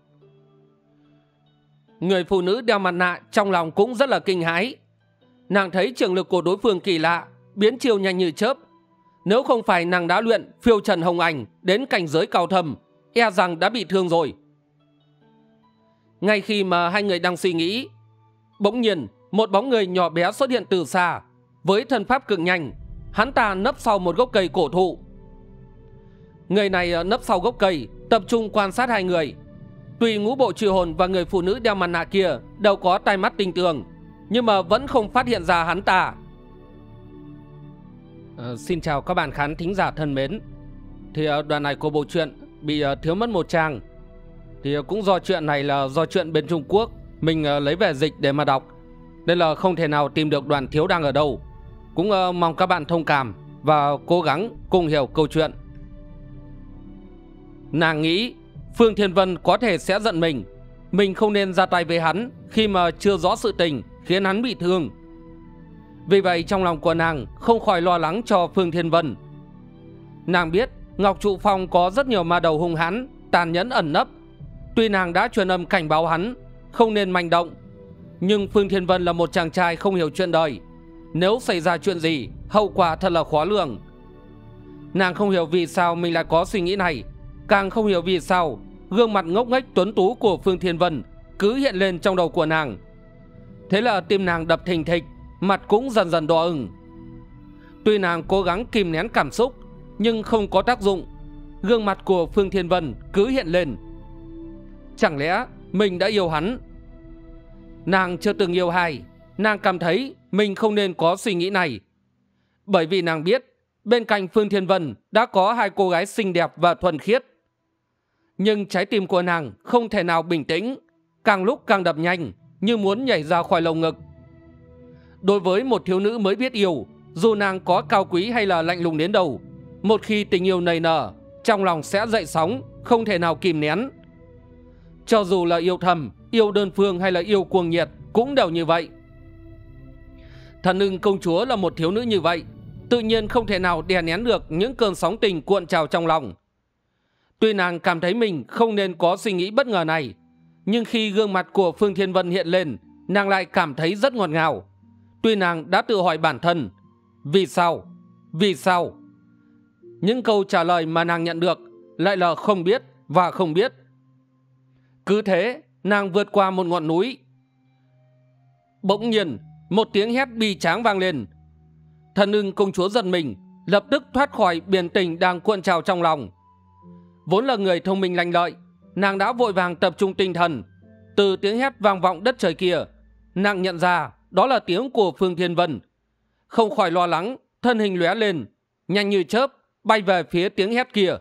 người phụ nữ đeo mặt nạ trong lòng cũng rất là kinh hãi nàng thấy trường lực của đối phương kỳ lạ biến chiều nhanh như chớp nếu không phải nàng đã luyện phiêu trần hồng ảnh đến cảnh giới cao thầm e rằng đã bị thương rồi ngay khi mà hai người đang suy nghĩ bỗng nhiên một bóng người nhỏ bé xuất hiện từ xa với thân pháp cực nhanh hắn ta nấp sau một gốc cây cổ thụ Người này ờ, nấp sau gốc cây Tập trung quan sát hai người Tuy ngũ bộ trừ hồn và người phụ nữ đeo mặt nạ kia Đều có tai mắt tinh tường Nhưng mà vẫn không phát hiện ra hắn ta à, Xin chào các bạn khán thính giả thân mến Thì ờ, đoạn này của bộ truyện Bị thiếu mất một trang Thì cũng do chuyện này là do chuyện bên Trung Quốc Mình lấy về dịch để mà đọc Nên là không thể nào tìm được đoàn thiếu đang ở đâu Cũng mong các bạn thông cảm Và cố gắng cùng hiểu câu chuyện Nàng nghĩ Phương Thiên Vân có thể sẽ giận mình Mình không nên ra tay với hắn Khi mà chưa rõ sự tình Khiến hắn bị thương Vì vậy trong lòng của nàng Không khỏi lo lắng cho Phương Thiên Vân Nàng biết Ngọc Trụ Phong có rất nhiều ma đầu hung hãn Tàn nhẫn ẩn nấp Tuy nàng đã truyền âm cảnh báo hắn Không nên manh động Nhưng Phương Thiên Vân là một chàng trai không hiểu chuyện đời Nếu xảy ra chuyện gì Hậu quả thật là khó lường Nàng không hiểu vì sao mình lại có suy nghĩ này Càng không hiểu vì sao Gương mặt ngốc nghếch tuấn tú của Phương Thiên Vân Cứ hiện lên trong đầu của nàng Thế là tim nàng đập thình thịch Mặt cũng dần dần đỏ ửng Tuy nàng cố gắng kìm nén cảm xúc Nhưng không có tác dụng Gương mặt của Phương Thiên Vân cứ hiện lên Chẳng lẽ mình đã yêu hắn Nàng chưa từng yêu ai Nàng cảm thấy mình không nên có suy nghĩ này Bởi vì nàng biết Bên cạnh Phương Thiên Vân Đã có hai cô gái xinh đẹp và thuần khiết nhưng trái tim của nàng không thể nào bình tĩnh càng lúc càng đập nhanh như muốn nhảy ra khỏi lồng ngực đối với một thiếu nữ mới biết yêu dù nàng có cao quý hay là lạnh lùng đến đâu một khi tình yêu nảy nở trong lòng sẽ dậy sóng không thể nào kìm nén cho dù là yêu thầm yêu đơn phương hay là yêu cuồng nhiệt cũng đều như vậy thần ưng công chúa là một thiếu nữ như vậy tự nhiên không thể nào đè nén được những cơn sóng tình cuộn trào trong lòng tuy nàng cảm thấy mình không nên có suy nghĩ bất ngờ này nhưng khi gương mặt của phương thiên vân hiện lên nàng lại cảm thấy rất ngọt ngào tuy nàng đã tự hỏi bản thân vì sao vì sao những câu trả lời mà nàng nhận được lại là không biết và không biết cứ thế nàng vượt qua một ngọn núi bỗng nhiên một tiếng hét bi tráng vang lên thần ưng công chúa giật mình lập tức thoát khỏi biển tình đang cuộn trào trong lòng vốn là người thông minh lanh lợi nàng đã vội vàng tập trung tinh thần từ tiếng hét vang vọng đất trời kia nàng nhận ra đó là tiếng của phương thiên vân không khỏi lo lắng thân hình lóe lên nhanh như chớp bay về phía tiếng hét kia